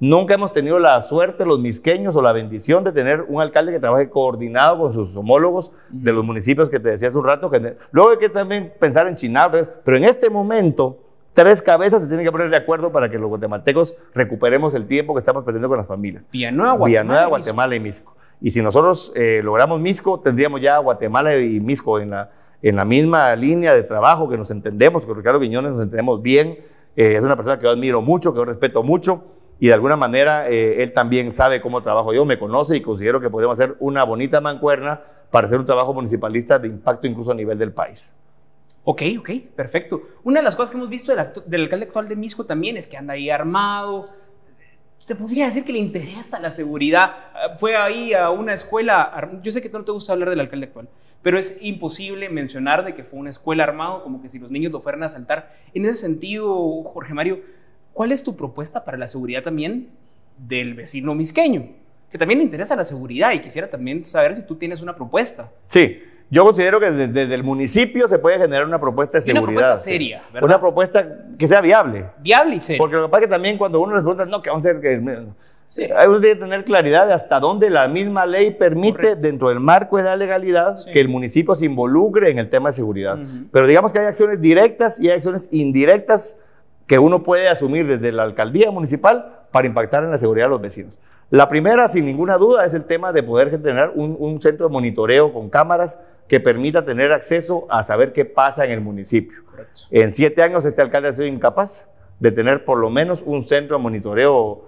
nunca hemos tenido la suerte, los misqueños, o la bendición de tener un alcalde que trabaje coordinado con sus homólogos de los municipios que te decía hace un rato. luego hay que también pensar en Chinabre, pero en este momento tres cabezas se tienen que poner de acuerdo para que los guatemaltecos recuperemos el tiempo que estamos perdiendo con las familias. Villanueva, Guatemala, Guatemala y Misco. Y si nosotros eh, logramos Misco, tendríamos ya Guatemala y Misco en la, en la misma línea de trabajo, que nos entendemos, con Ricardo Viñones nos entendemos bien. Eh, es una persona que yo admiro mucho, que yo respeto mucho. Y de alguna manera eh, él también sabe cómo trabajo yo, me conoce y considero que podemos hacer una bonita mancuerna para hacer un trabajo municipalista de impacto incluso a nivel del país. Ok, ok, perfecto. Una de las cosas que hemos visto del, alcalde actual de Misco también es que anda ahí armado. ¿Te podría decir que le interesa la seguridad. Ah, fue ahí a una escuela. Yo sé que no te gusta hablar del alcalde actual, pero es imposible mencionar de que fue una escuela armado, como que si los niños lo fueran a asaltar. En ese sentido, Jorge Mario, ¿cuál es tu propuesta para la seguridad también del vecino misqueño? Que también le interesa la seguridad y quisiera también saber si tú tienes una propuesta. Sí, yo considero que desde, el municipio se puede generar una propuesta de seguridad. Una propuesta seria, Una propuesta que sea viable. Viable y seria. Porque lo que pasa es que también cuando uno les pregunta, no, que vamos a hacer que... Sí. Uno que tener claridad de hasta dónde la misma ley permite, dentro del marco de la legalidad, que el municipio se involucre en el tema de seguridad. Pero digamos que hay acciones directas y hay acciones indirectas que uno puede asumir desde la alcaldía municipal para impactar en la seguridad de los vecinos. La primera, sin ninguna duda, es el tema de poder tener un, centro de monitoreo con cámaras que permita tener acceso a saber qué pasa en el municipio. En siete años este alcalde ha sido incapaz de tener por lo menos un centro de monitoreo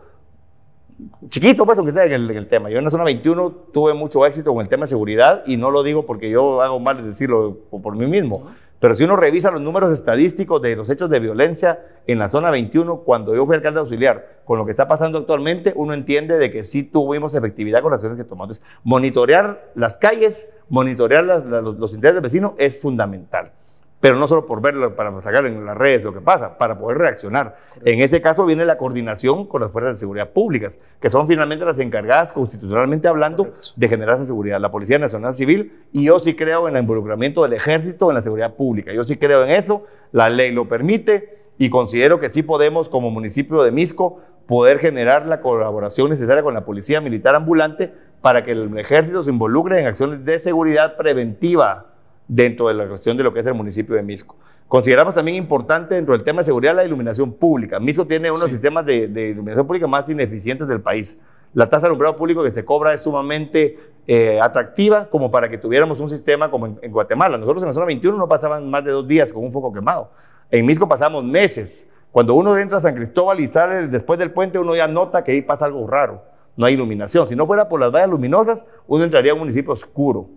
chiquito, pues, aunque sea en el, tema. Yo en la zona 21 tuve mucho éxito con el tema de seguridad y no lo digo porque yo hago mal decirlo por mí mismo. Pero si uno revisa los números estadísticos de los hechos de violencia en la zona 21, cuando yo fui alcalde auxiliar, con lo que está pasando actualmente, uno entiende de que sí tuvimos efectividad con las acciones que tomamos. monitorear las calles, monitorear los, los intereses del vecino es fundamental pero no solo por verlo, para sacar en las redes lo que pasa, para poder reaccionar. En ese caso viene la coordinación con las fuerzas de seguridad públicas, que son finalmente las encargadas, constitucionalmente hablando, de generar esa seguridad, la Policía Nacional Civil, y yo sí creo en el involucramiento del ejército en la seguridad pública, yo sí creo en eso, la ley lo permite, y considero que sí podemos, como municipio de Misco, poder generar la colaboración necesaria con la Policía Militar Ambulante para que el ejército se involucre en acciones de seguridad preventiva dentro de la cuestión de lo que es el municipio de Misco. Consideramos también importante dentro del tema de seguridad la iluminación pública. Misco tiene uno de los sistemas de, iluminación pública más ineficientes del país. La tasa de alumbrado público que se cobra es sumamente eh, atractiva como para que tuviéramos un sistema como en, en, Guatemala. Nosotros en la zona 21 no pasaban más de dos días con un foco quemado. En Misco pasamos meses. Cuando uno entra a San Cristóbal y sale después del puente, uno ya nota que ahí pasa algo raro. No hay iluminación. Si no fuera por las vallas luminosas, uno entraría a un municipio oscuro.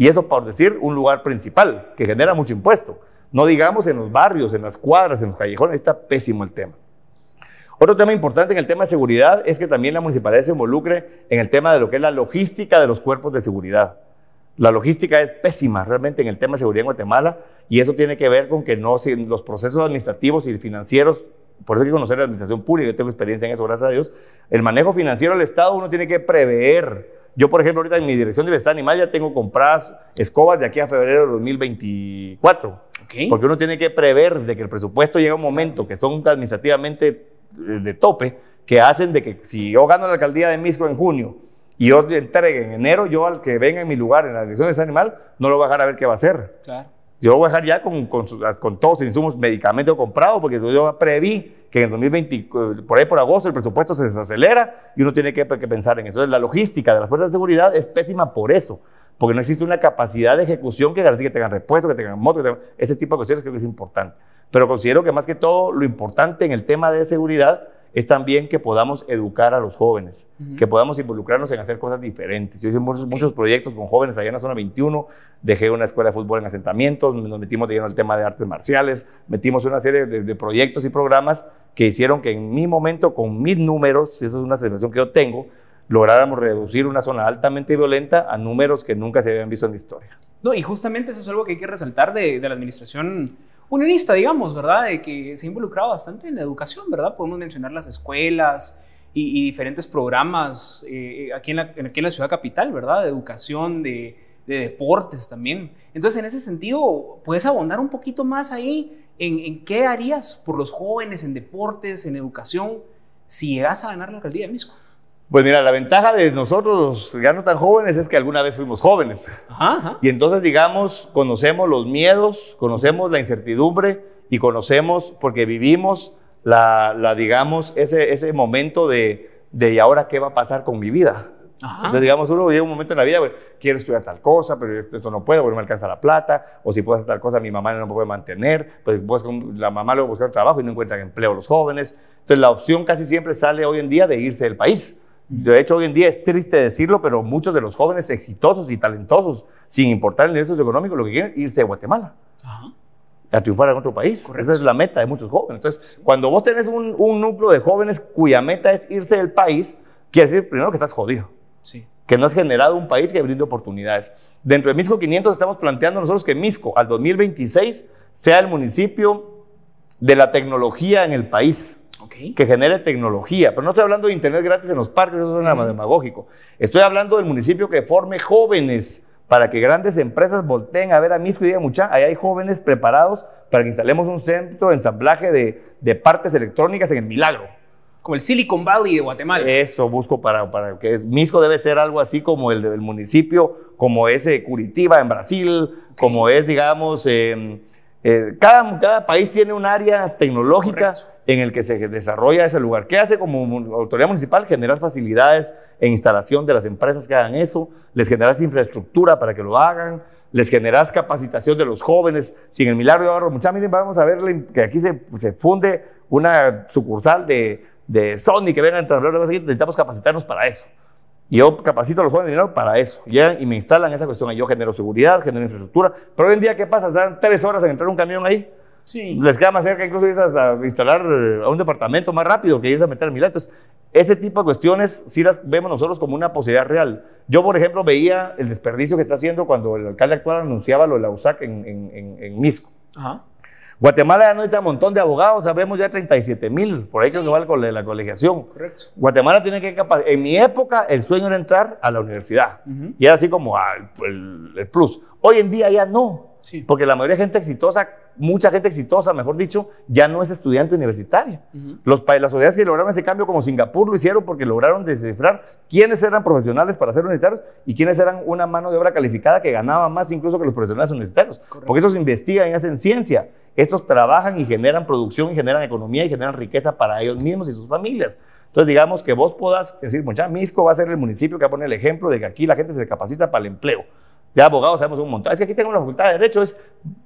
Y eso por decir un lugar principal que genera mucho impuesto. No digamos en los barrios, en las cuadras, en los callejones, está pésimo el tema. Otro tema importante en el tema de seguridad es que también la municipalidad se involucre en el tema de lo que es la logística de los cuerpos de seguridad. La logística es pésima realmente en el tema de seguridad en Guatemala y eso tiene que ver con que no, los procesos administrativos y financieros, por eso hay que conocer la administración pública, yo tengo experiencia en eso, gracias a Dios, el manejo financiero del Estado uno tiene que prever yo, por ejemplo, ahorita en mi dirección de bienestar animal ya tengo compradas escobas de aquí a febrero de 2024. Porque uno tiene que prever de que el presupuesto llega a un momento que son administrativamente eh, de tope, que hacen de que si yo gano la alcaldía de Misco en junio y yo entregue en enero, yo al que venga en mi lugar en la dirección de diversidad animal, no lo va a dejar a ver qué va a hacer. Claro. Yo voy a dejar ya con, con, todos los insumos, medicamentos comprados, porque yo preví que en el 2020, eh, por ahí por agosto, el presupuesto se desacelera y uno tiene que, pensar en eso. Entonces, la logística de las fuerzas de seguridad es pésima por eso, porque no existe una capacidad de ejecución que garantice que tengan repuesto, que tengan moto, que ese tipo de cuestiones creo que es importante. Pero considero que más que todo lo importante en el tema de seguridad es también que podamos educar a los jóvenes, que podamos involucrarnos en hacer cosas diferentes. Yo hice muchos, proyectos con jóvenes allá en la zona 21, dejé una escuela de fútbol en asentamientos, nos metimos de lleno al tema de artes marciales, metimos una serie de, proyectos y programas que hicieron que en mi momento, con mis números, eso es una sensación que yo tengo, lográramos reducir una zona altamente violenta a números que nunca se habían visto en la historia. No, y justamente eso es algo que hay que resaltar de la administración unionista, digamos, ¿verdad? De que se ha involucrado bastante en la educación, ¿verdad? Podemos mencionar las escuelas y, diferentes programas eh, aquí, en la, aquí en la ciudad capital, ¿verdad? De educación, de, deportes también. Entonces, en ese sentido, puedes abondar un poquito más ahí en, qué harías por los jóvenes, en deportes, en educación, si llegas a ganar la alcaldía de Misco. Pues mira, la ventaja de nosotros, ya no tan jóvenes, es que alguna vez fuimos jóvenes. Y entonces, digamos, conocemos los miedos, conocemos la incertidumbre y conocemos, porque vivimos la, digamos, ese, ese momento de, de, ¿y ahora qué va a pasar con mi vida? Entonces, digamos, uno llega un momento en la vida, quiero estudiar tal cosa, pero esto no puedo, porque no me alcanza la plata, o si puedo hacer tal cosa, mi mamá no me puede mantener, pues, pues la mamá luego busca trabajo y no encuentra empleo los jóvenes. Entonces, la opción casi siempre sale hoy en día de irse del país. De hecho, hoy en día es triste decirlo, pero muchos de los jóvenes exitosos y talentosos, sin importar el nivel económico, lo que quieren es irse a Guatemala. A triunfar en otro país. Esa es la meta de muchos jóvenes. Entonces, cuando vos tenés un, núcleo de jóvenes cuya meta es irse del país, quiere decir primero que estás jodido. Sí. Que no has generado un país que brinde oportunidades. Dentro de Misco 500 estamos planteando nosotros que Misco al 2026 sea el municipio de la tecnología en el país que genere tecnología. Pero no estoy hablando de internet gratis en los parques, eso es un más demagógico. Estoy hablando del municipio que forme jóvenes para que grandes empresas volteen a ver a Misco y digan, mucha, ahí hay jóvenes preparados para que instalemos un centro de ensamblaje de, de, partes electrónicas en el milagro. Como el Silicon Valley de Guatemala. Eso busco para, para que Misco debe ser algo así como el del municipio, como ese eh, de Curitiba en Brasil, como es, digamos, eh, cada, cada país tiene un área tecnológica en el que se desarrolla ese lugar. ¿Qué hace como autoridad municipal? Generar facilidades e instalación de las empresas que hagan eso, les generas infraestructura para que lo hagan, les generas capacitación de los jóvenes. Sin el milagro de ahorro, muchachos, miren, vamos a ver que aquí se, se funde una sucursal de, de Sony que vengan a trabajar, necesitamos capacitarnos para eso. Yo capacito a los jóvenes de dinero para eso, Llegan y me instalan esa cuestión. Yo genero seguridad, genero infraestructura. Pero hoy en día, ¿qué pasa? dan tres horas en entrar un camión ahí. Sí. Les queda más cerca incluso a instalar eh, a un departamento más rápido que irse a meter mil ese tipo de cuestiones sí las vemos nosotros como una posibilidad real. Yo, por ejemplo, veía el desperdicio que está haciendo cuando el alcalde actual anunciaba lo de la USAC en, en, en Misco. Ajá. Guatemala ya no necesita un montón de abogados, sabemos ya 37 mil, por ahí que que va la colegiación. Correcto. Guatemala tiene que capacitar. En mi época, el sueño era entrar a la universidad, y era así como ah, el, plus. Hoy en día ya no. Porque la mayoría de gente exitosa, mucha gente exitosa, mejor dicho, ya no es estudiante universitaria. Los, las sociedades que lograron ese cambio, como Singapur, lo hicieron porque lograron descifrar quiénes eran profesionales para ser universitarios y quiénes eran una mano de obra calificada que ganaba más incluso que los profesionales universitarios. Porque esos investigan y hacen ciencia. Estos trabajan y generan producción y generan economía y generan riqueza para ellos mismos y sus familias. Entonces, digamos que vos podás decir, muchacha, Misco va a ser el municipio que va a poner el ejemplo de que aquí la gente se capacita para el empleo. Ya abogados sabemos un montón. Es que aquí tengo la facultad de Derecho, es,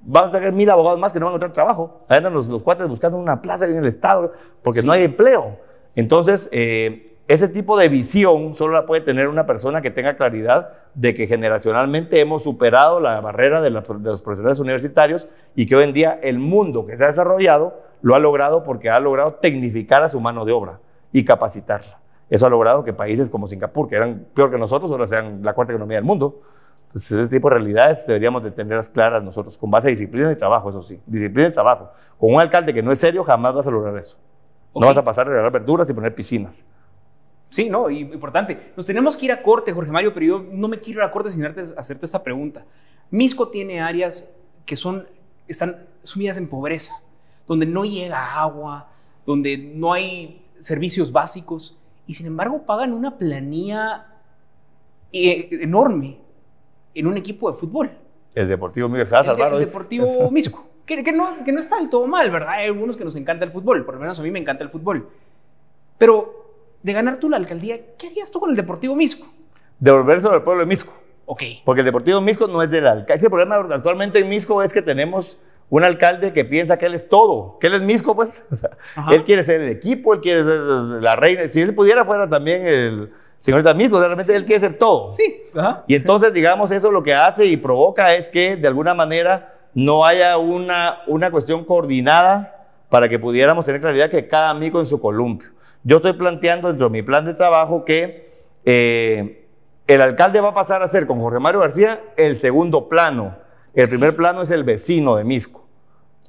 van a tener mil abogados más que no van a encontrar trabajo. Ahí andan los, los cuates buscando una plaza en el Estado porque no hay empleo. Entonces, eh, ese tipo de visión solo la puede tener una persona que tenga claridad de que generacionalmente hemos superado la barrera de, de los profesionales universitarios y que hoy en día el mundo que se ha desarrollado lo ha logrado porque ha logrado tecnificar a su mano de obra y capacitarla. Eso ha logrado que países como Singapur, que eran peor que nosotros, ahora sean la cuarta economía del mundo. Entonces, ese tipo de realidades deberíamos de tenerlas claras nosotros, con base a disciplina y trabajo, eso sí, disciplina y trabajo. Con un alcalde que no es serio, jamás vas a lograr eso. No vas a pasar a regalar verduras y poner piscinas. Sí, no, y importante. Nos tenemos que ir a corte, Jorge Mario, pero yo no me quiero ir a corte sin hacerte esta pregunta. Misco tiene áreas que son, están sumidas en pobreza, donde no llega agua, donde no hay servicios básicos, y sin embargo pagan una planilla eh, enorme en un equipo de fútbol. El Deportivo Misco, el, Deportivo Misco, que, no, que no está del todo mal, ¿verdad? Hay algunos que nos encanta el fútbol, por lo menos a mí me encanta el fútbol. Pero de ganar tú la alcaldía, ¿qué harías tú con el Deportivo Misco? Devolvérselo al pueblo de Misco. Ok. Porque el Deportivo Misco no es del alcalde. Ese problema actualmente en Misco es que tenemos un alcalde que piensa que él es todo, que él es Misco, pues. él quiere ser el equipo, él quiere ser la reina. Si él pudiera, fuera también el señorita Miss, realmente él quiere hacer todo. Sí. Ajá. Y entonces, digamos, eso lo que hace y provoca es que de alguna manera no haya una, una cuestión coordinada para que pudiéramos tener claridad que cada amigo en su columpio. Yo estoy planteando dentro de mi plan de trabajo que eh, el alcalde va a pasar a ser con Jorge Mario García el segundo plano. El primer plano es el vecino de Misco.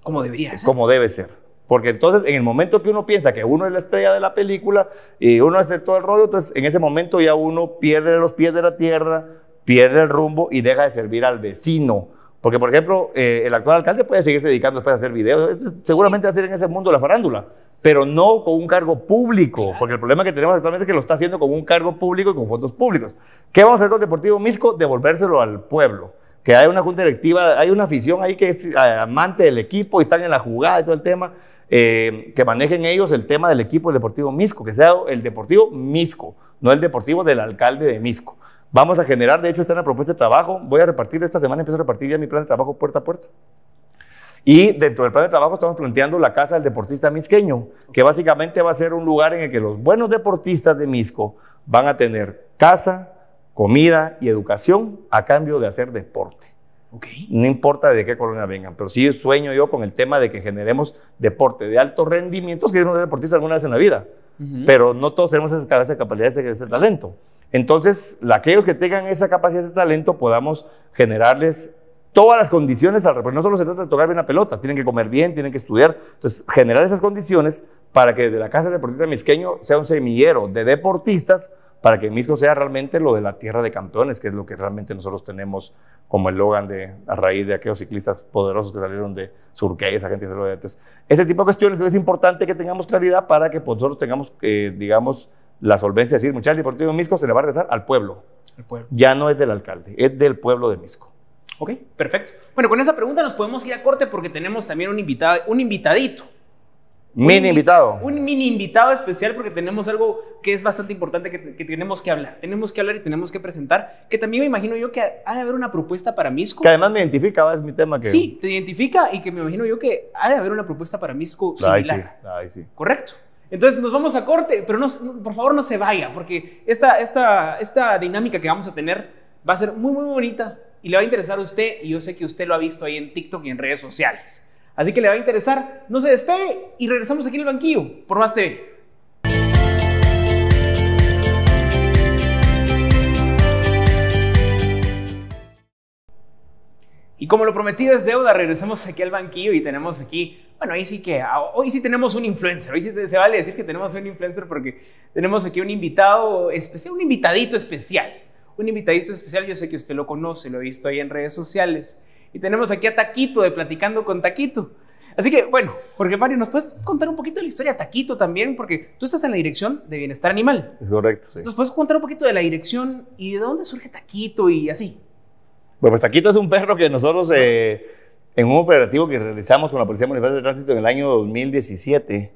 Como debería ser. Como debe ser. Porque entonces, en el momento que uno piensa que uno es la estrella de la película y uno hace todo el rollo, entonces en ese momento ya uno pierde los pies de la tierra, pierde el rumbo y deja de servir al vecino. Porque, por ejemplo, eh, el actual alcalde puede seguirse dedicando después a hacer videos, seguramente va a hacer en ese mundo la farándula, pero no con un cargo público, porque el problema que tenemos actualmente es que lo está haciendo con un cargo público y con fondos públicos. ¿Qué vamos a hacer con Deportivo Misco? Devolvérselo al pueblo que hay una junta directiva, hay una afición ahí que es eh, amante del equipo y está en la jugada y todo el tema. Eh, que manejen ellos el tema del equipo Deportivo Misco, que sea el Deportivo Misco, no el Deportivo del alcalde de Misco. Vamos a generar, de hecho está en la propuesta de trabajo, voy a repartir esta semana, empiezo a repartir ya mi plan de trabajo puerta a puerta. Y dentro del plan de trabajo estamos planteando la casa del deportista misqueño, que básicamente va a ser un lugar en el que los buenos deportistas de Misco van a tener casa, comida y educación a cambio de hacer deporte. No importa de qué colonia vengan, pero sí sueño yo con el tema de que generemos deporte de alto rendimiento, que es un deportista alguna vez en la vida, pero no todos tenemos esa capacidad, ese, ese talento. Entonces, aquellos que tengan esa capacidad, ese talento, podamos generarles todas las condiciones al No solo se trata de tocar bien la pelota, tienen que comer bien, tienen que estudiar. Entonces, generar esas condiciones para que desde la Casa del Deportista Misqueño sea un semillero de deportistas para que Misco sea realmente lo de la tierra de campeones, que es lo que realmente nosotros tenemos como el Logan de, a raíz de aquellos ciclistas poderosos que salieron de Surquey, esa gente de antes. Ese tipo de cuestiones es importante que tengamos claridad para que pues, nosotros tengamos, eh, digamos, la solvencia de decir, muchachos, el Deportivo de Misco se le va a regresar al pueblo. pueblo. Ya no es del alcalde, es del pueblo de Misco. Ok, perfecto. Bueno, con esa pregunta nos podemos ir a corte porque tenemos también un, invitado, un invitadito Mini invitado. Un mini invitado especial porque tenemos algo que es bastante importante que, tenemos que hablar. Tenemos que hablar y tenemos que presentar, que también me imagino yo que ha de haber una propuesta para Misco. Que además me identifica, es mi tema que... Sí, te identifica y que me imagino yo que ha de haber una propuesta para Misco similar. sí, Correcto. Entonces nos vamos a corte, pero no, por favor no se vaya porque esta, esta, esta dinámica que vamos a tener va a ser muy, muy bonita y le va a interesar a usted y yo sé que usted lo ha visto ahí en TikTok y en redes sociales. Así que le va a interesar. No se despegue y regresamos aquí en el banquillo por más TV. Y como lo prometido es deuda, regresamos aquí al banquillo y tenemos aquí, bueno, ahí sí que, hoy sí tenemos un influencer, hoy sí se vale decir que tenemos un influencer porque tenemos aquí un invitado especial, un invitadito especial, un invitadito especial, yo sé que usted lo conoce, lo he visto ahí en redes sociales, y tenemos aquí a Taquito de Platicando con Taquito. Así que, bueno, porque Mario, ¿nos puedes contar un poquito de la historia de Taquito también? Porque tú estás en la dirección de Bienestar Animal. Es correcto, sí. ¿Nos puedes contar un poquito de la dirección y de dónde surge Taquito y así? Bueno, pues Taquito es un perro que nosotros, eh, en un operativo que realizamos con la Policía Municipal de Tránsito en el año 2017,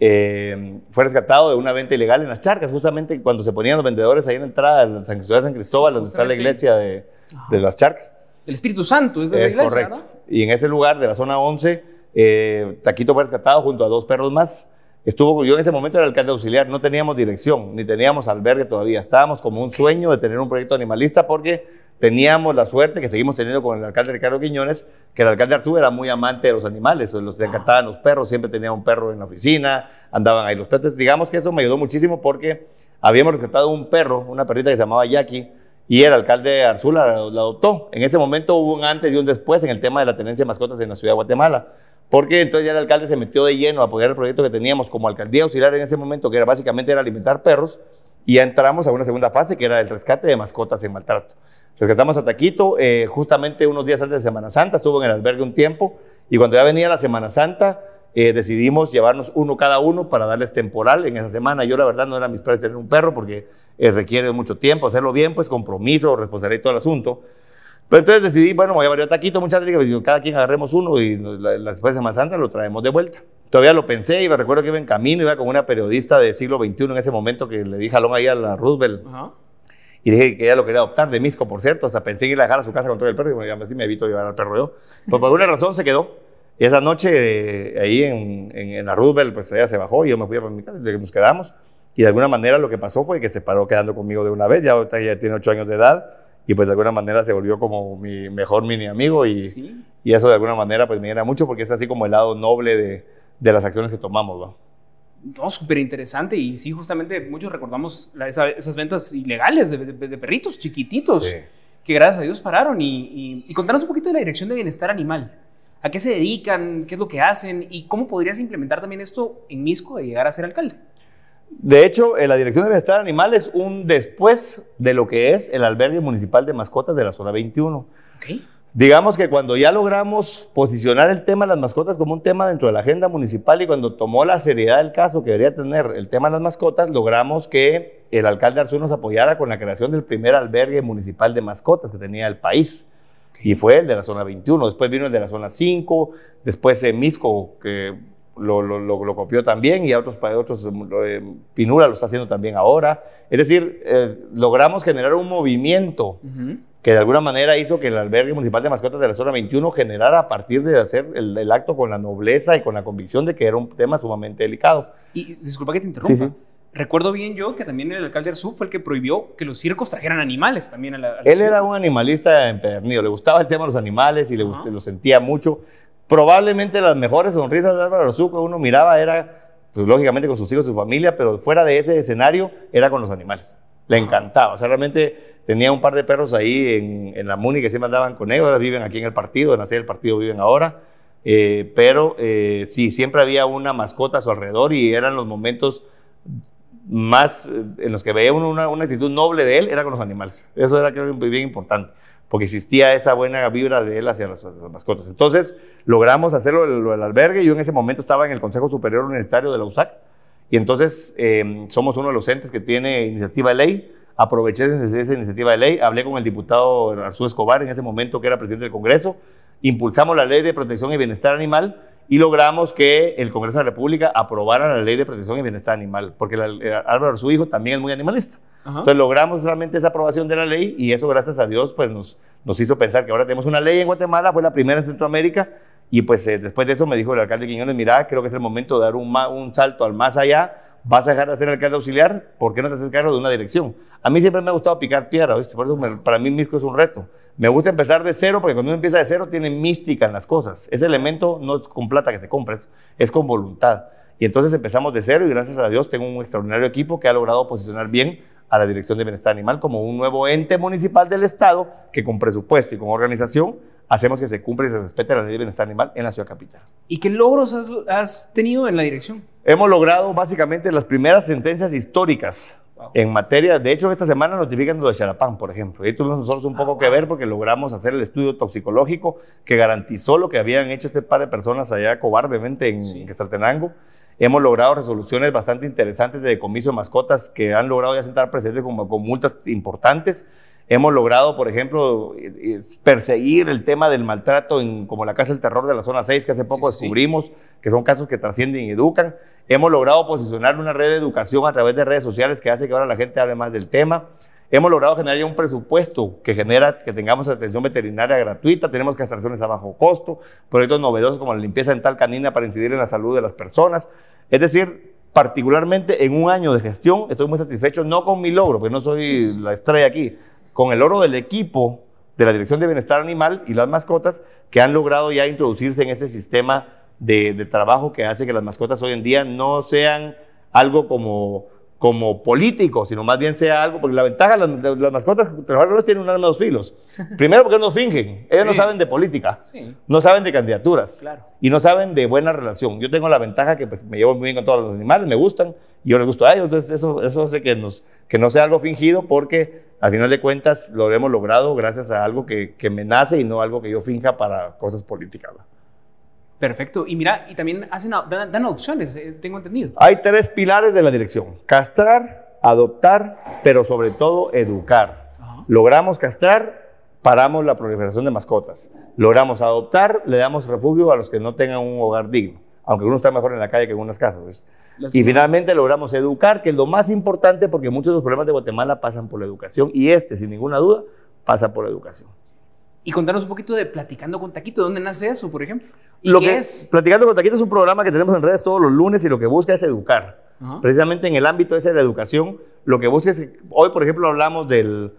eh, fue rescatado de una venta ilegal en las charcas, justamente cuando se ponían los vendedores ahí en la entrada de San Cristóbal, San Cristóbal donde está la iglesia de las charcas. El Espíritu Santo es de iglesia, correcto. Y en ese lugar de la zona 11, eh, Taquito fue rescatado junto a dos perros más. Estuvo, yo en ese momento era alcalde auxiliar, no teníamos dirección, ni teníamos albergue todavía. Estábamos como un sueño de tener un proyecto animalista porque teníamos la suerte que seguimos teniendo con el alcalde Ricardo Quiñones, que el alcalde Arzú era muy amante de los animales, los le encantaban los perros, siempre tenía un perro en la oficina, andaban ahí los trates, Digamos que eso me ayudó muchísimo porque habíamos rescatado un perro, una perrita que se llamaba Jackie, y el alcalde Arzula la, adoptó. En ese momento hubo un antes y un después en el tema de la tenencia de mascotas en la ciudad de Guatemala. Porque entonces ya el alcalde se metió de lleno a apoyar el proyecto que teníamos como alcaldía auxiliar en ese momento, que era básicamente era alimentar perros, y ya entramos a una segunda fase que era el rescate de mascotas en maltrato. Rescatamos a Taquito eh, justamente unos días antes de Semana Santa, estuvo en el albergue un tiempo, y cuando ya venía la Semana Santa, eh, decidimos llevarnos uno cada uno para darles temporal en esa semana. Yo la verdad no era mis planes tener un perro porque eh, requiere mucho tiempo, hacerlo bien, pues compromiso, responsabilidad y todo el asunto. Pero entonces decidí, bueno, voy a llevar a taquito, muchas veces, cada quien agarremos uno y la, después de Semana lo traemos de vuelta. Todavía lo pensé y me recuerdo que iba en camino, iba con una periodista del siglo XXI en ese momento que le di jalón ahí a la Roosevelt. Y dije que ella lo quería adoptar de Misco, por cierto. O sea, pensé en ir a dejar a su casa con todo el perro y bueno, pues, así me evito llevar al perro yo. Pues, por alguna razón se quedó esa noche, eh, ahí en, la Roosevelt, pues ella se bajó y yo me fui a mi casa, nos quedamos. Y de alguna manera lo que pasó fue que se paró quedando conmigo de una vez, ya, ya tiene ocho años de edad, y pues de alguna manera se volvió como mi mejor mini amigo. Y, eso de alguna manera pues me llena mucho porque es así como el lado noble de, las acciones que tomamos, No, súper interesante. Y sí, justamente muchos recordamos esas ventas ilegales de, perritos chiquititos que gracias a Dios pararon. Y, y, y, contanos un poquito de la dirección de bienestar animal. ¿A qué se dedican? ¿Qué es lo que hacen? ¿Y cómo podrías implementar también esto en Misco de llegar a ser alcalde? De hecho, eh, la Dirección de Bienestar Animal es un después de lo que es el albergue municipal de mascotas de la zona 21. Digamos que cuando ya logramos posicionar el tema de las mascotas como un tema dentro de la agenda municipal y cuando tomó la seriedad del caso que debería tener el tema de las mascotas, logramos que el alcalde Arzú nos apoyara con la creación del primer albergue municipal de mascotas que tenía el país. Y fue el de la zona 21, después vino el de la zona 5, después eh, Misco, que lo, copió también y a otros, otros eh, lo está haciendo también ahora. Es decir, eh, logramos generar un movimiento que de alguna manera hizo que el albergue municipal de mascotas de la zona 21 generara a partir de hacer el, acto con la nobleza y con la convicción de que era un tema sumamente delicado. Y disculpa que te interrumpa. Recuerdo bien yo que también el alcalde Arzú fue el que prohibió que los circos trajeran animales también a la, a Él era un animalista empedernido, le gustaba el tema de los animales y le lo sentía mucho. Probablemente las mejores sonrisas de Álvaro que uno miraba era, pues, lógicamente con sus hijos, su familia, pero fuera de ese escenario era con los animales. Le encantaba, o sea, realmente tenía un par de perros ahí en, la MUNI que siempre andaban con ellos, viven aquí en el partido, en la sede del partido viven ahora. Eh, pero eh, sí, siempre había una mascota a su alrededor y eran los momentos más eh, en los que veía una, actitud noble de él era con los animales. Eso era creo bien importante, porque existía esa buena vibra de él hacia las, mascotas. Entonces logramos hacerlo lo del albergue. Yo en ese momento estaba en el Consejo Superior Universitario de la USAC y entonces em, somos uno de los entes que tiene iniciativa de ley. Aproveché esa iniciativa de ley, hablé con el diputado Arzú Escobar en ese momento que era presidente del Congreso, impulsamos la ley de protección y bienestar animal y logramos que el Congreso de la República aprobara la ley de protección y bienestar animal, porque eh, Álvaro, su hijo, también es muy animalista. Entonces logramos realmente esa aprobación de la ley y eso, gracias a Dios, pues nos, nos hizo pensar que ahora tenemos una ley en Guatemala, fue la primera en Centroamérica, y pues eh, después de eso me dijo el alcalde Quiñones, mira, creo que es el momento de dar un, un salto al más allá, vas a dejar de ser alcalde auxiliar, ¿por qué no te haces cargo de una dirección? A mí siempre me ha gustado picar piedra, ¿viste? Por eso para mí Misco es un reto. Me gusta empezar de cero porque cuando uno empieza de cero tiene mística en las cosas. Ese elemento no es con plata que se compra, es, con voluntad. Y entonces empezamos de cero y gracias a Dios tengo un extraordinario equipo que ha logrado posicionar bien a la Dirección de Bienestar Animal como un nuevo ente municipal del Estado que con presupuesto y con organización hacemos que se cumpla y se respete la ley de bienestar animal en la ciudad capital. ¿Y qué logros has, has tenido en la dirección? Hemos logrado básicamente las primeras sentencias históricas en materia, de hecho, esta semana notifican lo de Charapán, por ejemplo. Ahí tuvimos nosotros un poco ah, que ver porque logramos hacer el estudio toxicológico que garantizó lo que habían hecho este par de personas allá cobardemente en sí. Hemos logrado resoluciones bastante interesantes de decomiso de mascotas que han logrado ya sentar precedentes con, con multas importantes. Hemos logrado, por ejemplo, eh, perseguir el tema del maltrato en, como la Casa del Terror de la Zona 6, que hace poco descubrimos, que son casos que trascienden y educan. Hemos logrado posicionar una red de educación a través de redes sociales que hace que ahora la gente hable más del tema. Hemos logrado generar ya un presupuesto que genera que tengamos atención veterinaria gratuita, tenemos castraciones a bajo costo, proyectos novedosos como la limpieza dental canina para incidir en la salud de las personas. Es decir, particularmente en un año de gestión, estoy muy satisfecho, no con mi logro, porque no soy la estrella aquí, con el logro del equipo de la Dirección de Bienestar Animal y las mascotas que han logrado ya introducirse en ese sistema de, trabajo que hace que las mascotas hoy en día no sean algo como, como político, sino más bien sea algo, porque la ventaja, las, las mascotas trabajadoras tienen un arma de dos filos. Primero porque no fingen, ellas no saben de política, no saben de candidaturas claro. y no saben de buena relación. Yo tengo la ventaja que pues, me llevo muy bien con todos los animales, me gustan, yo les gusto a ellos, entonces eso, eso hace que, nos, que no sea algo fingido porque al final de cuentas lo hemos logrado gracias a algo que, que, me nace y no algo que yo finja para cosas políticas. Perfecto. Y mira, y también hacen, dan, dan opciones, eh, tengo entendido. Hay tres pilares de la dirección. Castrar, adoptar, pero sobre todo educar. Logramos castrar, paramos la proliferación de mascotas. Logramos adoptar, le damos refugio a los que no tengan un hogar digno, aunque uno está mejor en la calle que en unas casas. Y finalmente logramos educar, que es lo más importante porque muchos de los problemas de Guatemala pasan por la educación y este, sin ninguna duda, pasa por la educación y contarnos un poquito de Platicando con Taquito. ¿Dónde nace eso, por ejemplo? lo que, es? Platicando con Taquito es un programa que tenemos en redes todos los lunes y lo que busca es educar. Precisamente en el ámbito ese de la educación, lo que busca es. Hoy, por ejemplo, hablamos del,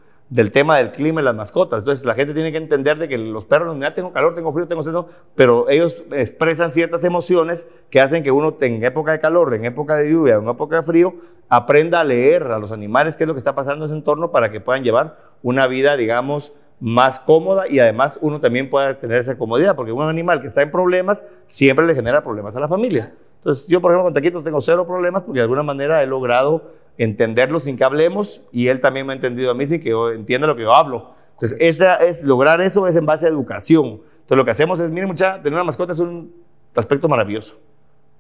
tema del clima y las mascotas. Entonces la gente tiene que entender de que los perros, mira, tengo calor, tengo frío, tengo sed, pero ellos expresan ciertas emociones que hacen que uno en época de calor, en época de lluvia, en época de frío, aprenda a leer a los animales qué es lo que está pasando en ese entorno para que puedan llevar una vida, digamos, más cómoda y además uno también puede tener esa comodidad, porque un animal que está en problemas siempre le genera problemas a la familia. Entonces, yo, por ejemplo, con Taquito tengo cero problemas porque de alguna manera he logrado entenderlo sin que hablemos y él también me ha entendido a mí sin que yo entienda lo que yo hablo. Entonces, esa es, lograr eso es en base a educación. Entonces, lo que hacemos es, miren, mucha, tener una mascota es un aspecto maravilloso.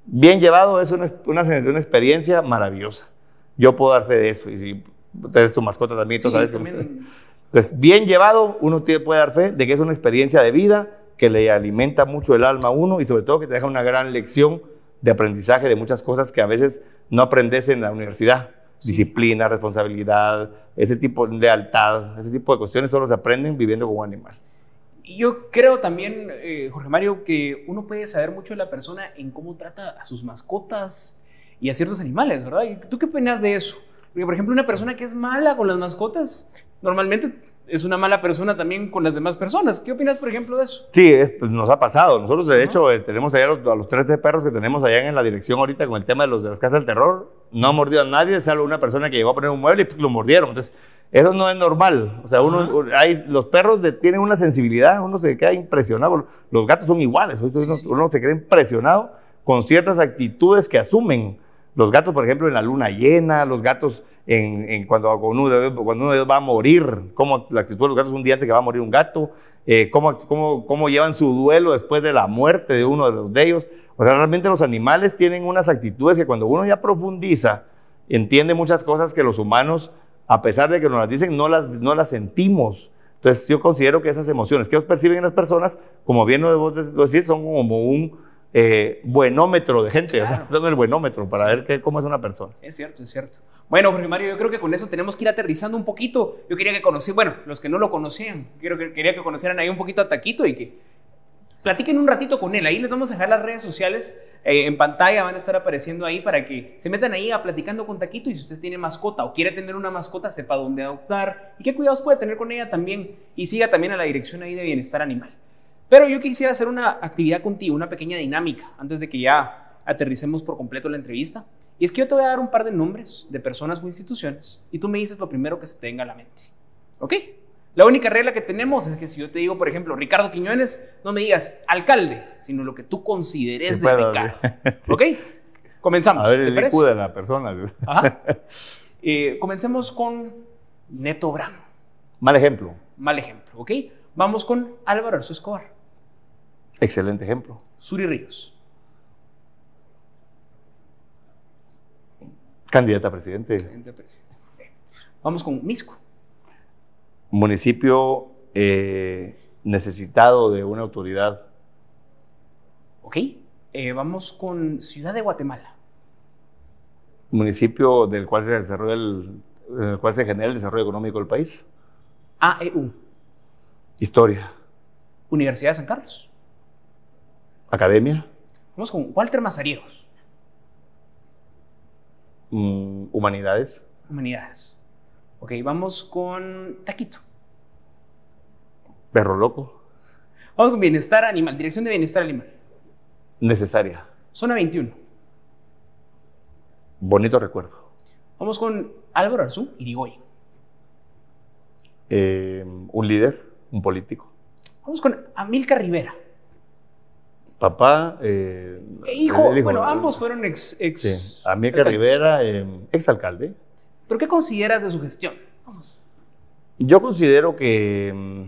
Bien llevado es una, una, experiencia maravillosa. Yo puedo dar fe de eso y si tienes tu mascota también, tú sabes también. Entonces, bien llevado, uno puede dar fe de que es una experiencia de vida que le alimenta mucho el alma a uno y sobre todo que te deja una gran lección de aprendizaje de muchas cosas que a veces no aprendes en la universidad. Disciplina, responsabilidad, ese tipo de lealtad, ese tipo de cuestiones solo se aprenden viviendo con un animal. Yo creo también, eh, Jorge Mario, que uno puede saber mucho de la persona en cómo trata a sus mascotas y a ciertos animales, ¿verdad? ¿Tú qué opinas de eso? Porque, por ejemplo, una persona que es mala con las mascotas normalmente es una mala persona también con las demás personas. ¿Qué opinas, por ejemplo, de eso? Sí, pues, nos ha pasado. Nosotros, de hecho, eh, tenemos allá a los 13 perros que tenemos allá en la dirección ahorita con el tema de, los, de las casas del terror. No ha mordido a nadie, salvo una persona que llegó a poner un mueble y pues, lo mordieron. Entonces, eso no es normal. O sea, uno, hay, los perros tienen una sensibilidad, uno se queda impresionado. Los gatos son iguales, uno, uno se queda impresionado con ciertas actitudes que asumen. Los gatos, por ejemplo, en la luna llena, los gatos en, cuando, uno de ellos, va a morir, cómo la actitud de los gatos un día antes que va a morir un gato, eh, cómo, cómo, llevan su duelo después de la muerte de uno de, los, de ellos. O sea, realmente los animales tienen unas actitudes que cuando uno ya profundiza, entiende muchas cosas que los humanos, a pesar de que nos las dicen, no las, no las sentimos. Entonces yo considero que esas emociones que ellos perciben las personas, como bien de vos lo decís, son como un eh, buenómetro de gente, claro. el buenómetro para ver qué, cómo es una persona. Es cierto, es cierto. Bueno, Jorge Mario, yo creo que con eso tenemos que ir aterrizando un poquito. Yo quería que conocieran, bueno, los que no lo conocían, quiero que, quería que conocieran ahí un poquito a Taquito y que platiquen un ratito con él. Ahí les vamos a dejar las redes sociales eh, en pantalla, van a estar apareciendo ahí para que se metan ahí a platicando con Taquito y si usted tiene mascota o quiere tener una mascota, sepa dónde adoptar y qué cuidados puede tener con ella también y siga también a la dirección ahí de bienestar animal. Pero yo quisiera hacer una actividad contigo, una pequeña dinámica, antes de que ya aterricemos por completo la entrevista. Y es que yo te voy a dar un par de nombres de personas o instituciones y tú me dices lo primero que se te venga a la mente. ¿Ok? La única regla que tenemos es que si yo te digo, por ejemplo, Ricardo Quiñones, no me digas alcalde, sino lo que tú consideres de ¿Ok? Comenzamos. A ver, de la persona. Ajá. Eh, comencemos con Neto Brano. Mal ejemplo. Mal ejemplo, ¿ok? Vamos con Álvaro su Escobar. Excelente ejemplo. Suri Ríos. Candidata a presidente. Vamos con Misco. Municipio eh, necesitado de una autoridad. Ok. Eh, vamos con Ciudad de Guatemala. Municipio del cual se, desarrolla el, cual se genera el desarrollo económico del país. AEU. Historia. Universidad de San Carlos. Academia. Vamos con Walter Mazariegos. Mm, humanidades. Humanidades. Ok, vamos con Taquito. Perro loco. Vamos con Bienestar Animal, Dirección de Bienestar Animal. Necesaria. Zona 21. Bonito recuerdo. Vamos con Álvaro Arzú Irigoyen. Eh, un líder, un político. Vamos con Amilcar Rivera papá. Eh, eh, hijo, bueno, eh, ambos fueron ex. ex Rivera, exalcalde. ex alcalde. ¿Pero qué consideras de su gestión? Vamos. Yo considero que. Mm,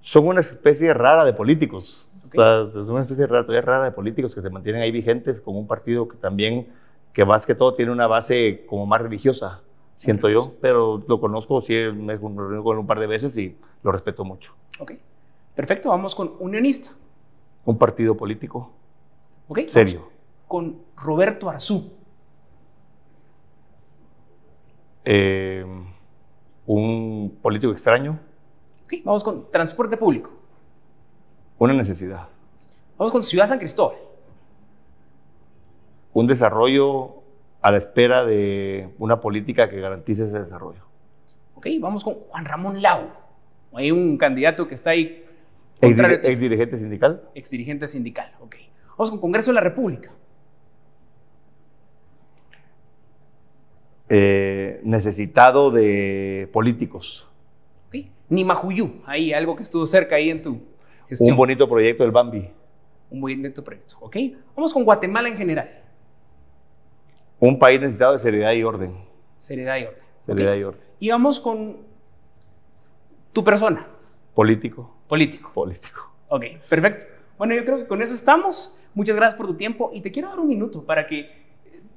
son una especie rara de políticos. Son es una especie rara, todavía rara de políticos que se mantienen ahí vigentes con un partido que también, que más que todo tiene una base como más religiosa siento yo, pero lo conozco, sí, me he reunido con él un par de veces y lo respeto mucho. Ok. Perfecto, vamos con unionista. Un partido político. Ok. Serio. Con Roberto Arzú. Eh, un político extraño. Ok, vamos con transporte público. Una necesidad. Vamos con Ciudad San Cristóbal. Un desarrollo a la espera de una política que garantice ese desarrollo. Ok, vamos con Juan Ramón Lau. Hay un candidato que está ahí Ex, dirigente sindical. Ex dirigente sindical, ok. Vamos con Congreso de la República. Eh, necesitado de políticos. Ni Majuyú, ahí algo que estuvo cerca ahí en tu gestión. Un bonito proyecto del Bambi. Un bonito proyecto, ok. Vamos con Guatemala en general. Un país necesitado de seriedad y orden. Seriedad y orden. Seriedad y orden. Y vamos con tu persona. Político. Político. Político. Ok, perfecto. Bueno, yo creo que con eso estamos. Muchas gracias por tu tiempo y te quiero dar un minuto para que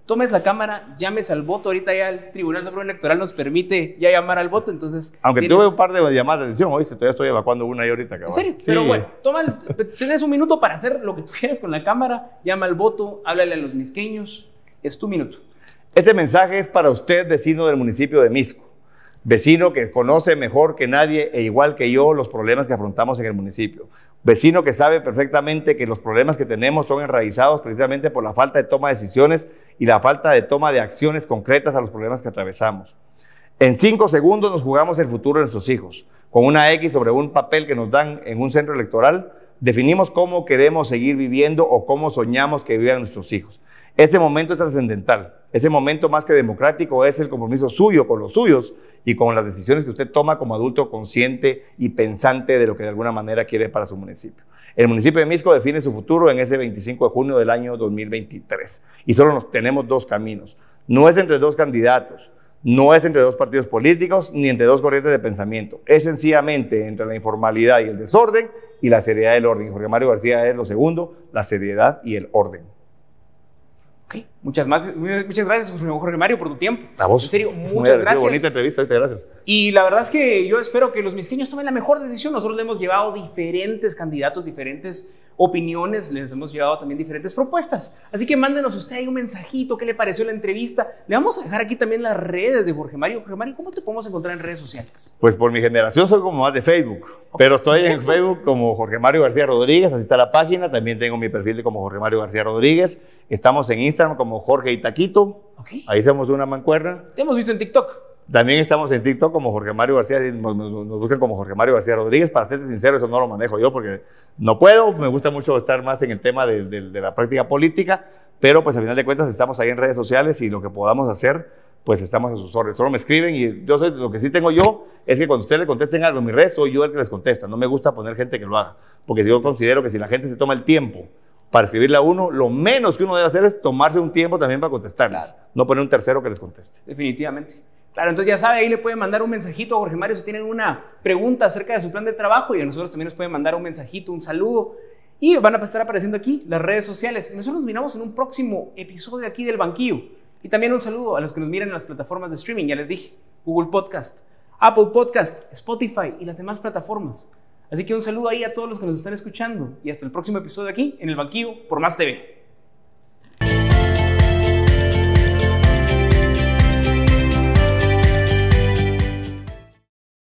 tomes la cámara, llames al voto. Ahorita ya el Tribunal Supremo Electoral nos permite ya llamar al voto, entonces... Aunque tuve un par de llamadas de atención, hoy todavía estoy evacuando una y ahorita. ¿En serio? Pero bueno, toma tienes un minuto para hacer lo que tú quieras con la cámara, llama al voto, háblale a los misqueños, es tu minuto. Este mensaje es para usted, vecino del municipio de Misco. Vecino que conoce mejor que nadie e igual que yo los problemas que afrontamos en el municipio. Vecino que sabe perfectamente que los problemas que tenemos son enraizados precisamente por la falta de toma de decisiones y la falta de toma de acciones concretas a los problemas que atravesamos. En cinco segundos nos jugamos el futuro de nuestros hijos. Con una X sobre un papel que nos dan en un centro electoral, definimos cómo queremos seguir viviendo o cómo soñamos que vivan nuestros hijos. Ese momento es trascendental. Ese momento más que democrático es el compromiso suyo con los suyos y con las decisiones que usted toma como adulto consciente y pensante de lo que de alguna manera quiere para su municipio. El municipio de Misco define su futuro en ese 25 de junio del año 2023 y solo nos tenemos dos caminos. No es entre dos candidatos, no es entre dos partidos políticos ni entre dos corrientes de pensamiento. Es sencillamente entre la informalidad y el desorden y la seriedad del orden. Porque Mario García es lo segundo, la seriedad y el orden. Muchas, más, muchas gracias, Jorge Mario, por tu tiempo. A vos. En serio, muchas gracias. Bonita entrevista, gracias. Y la verdad es que yo espero que los misqueños tomen la mejor decisión. Nosotros le hemos llevado diferentes candidatos, diferentes opiniones, les hemos llevado también diferentes propuestas. Así que mándenos usted ahí un mensajito, qué le pareció la entrevista. Le vamos a dejar aquí también las redes de Jorge Mario. Jorge Mario, ¿cómo te podemos encontrar en redes sociales? Pues por mi generación soy como más de Facebook, pero estoy en Facebook como Jorge Mario García Rodríguez, así está la página. También tengo mi perfil de como Jorge Mario García Rodríguez. Estamos en Instagram como Jorge y Taquito. Ahí hacemos una mancuerna. Te hemos visto en TikTok. También estamos en TikTok como Jorge Mario García, nos, buscan como Jorge Mario García Rodríguez. Para ser sincero, eso no lo manejo yo porque no puedo. Me gusta mucho estar más en el tema de, la práctica política, pero pues al final de cuentas estamos ahí en redes sociales y lo que podamos hacer, pues estamos a sus órdenes. Solo me escriben y yo sé, lo que sí tengo yo es que cuando ustedes le contesten algo en mi red, soy yo el que les contesta. No me gusta poner gente que lo haga, porque yo considero que si la gente se toma el tiempo para escribirle a uno, lo menos que uno debe hacer es tomarse un tiempo también para contestarles, no poner un tercero que les conteste. Definitivamente. Claro, entonces ya sabe, ahí le pueden mandar un mensajito a Jorge Mario si tienen una pregunta acerca de su plan de trabajo y a nosotros también nos pueden mandar un mensajito, un saludo. Y van a estar apareciendo aquí las redes sociales. Nosotros nos miramos en un próximo episodio aquí del banquillo. Y también un saludo a los que nos miran en las plataformas de streaming, ya les dije, Google Podcast, Apple Podcast, Spotify y las demás plataformas. Así que un saludo ahí a todos los que nos están escuchando y hasta el próximo episodio aquí en el Banquillo por Más TV.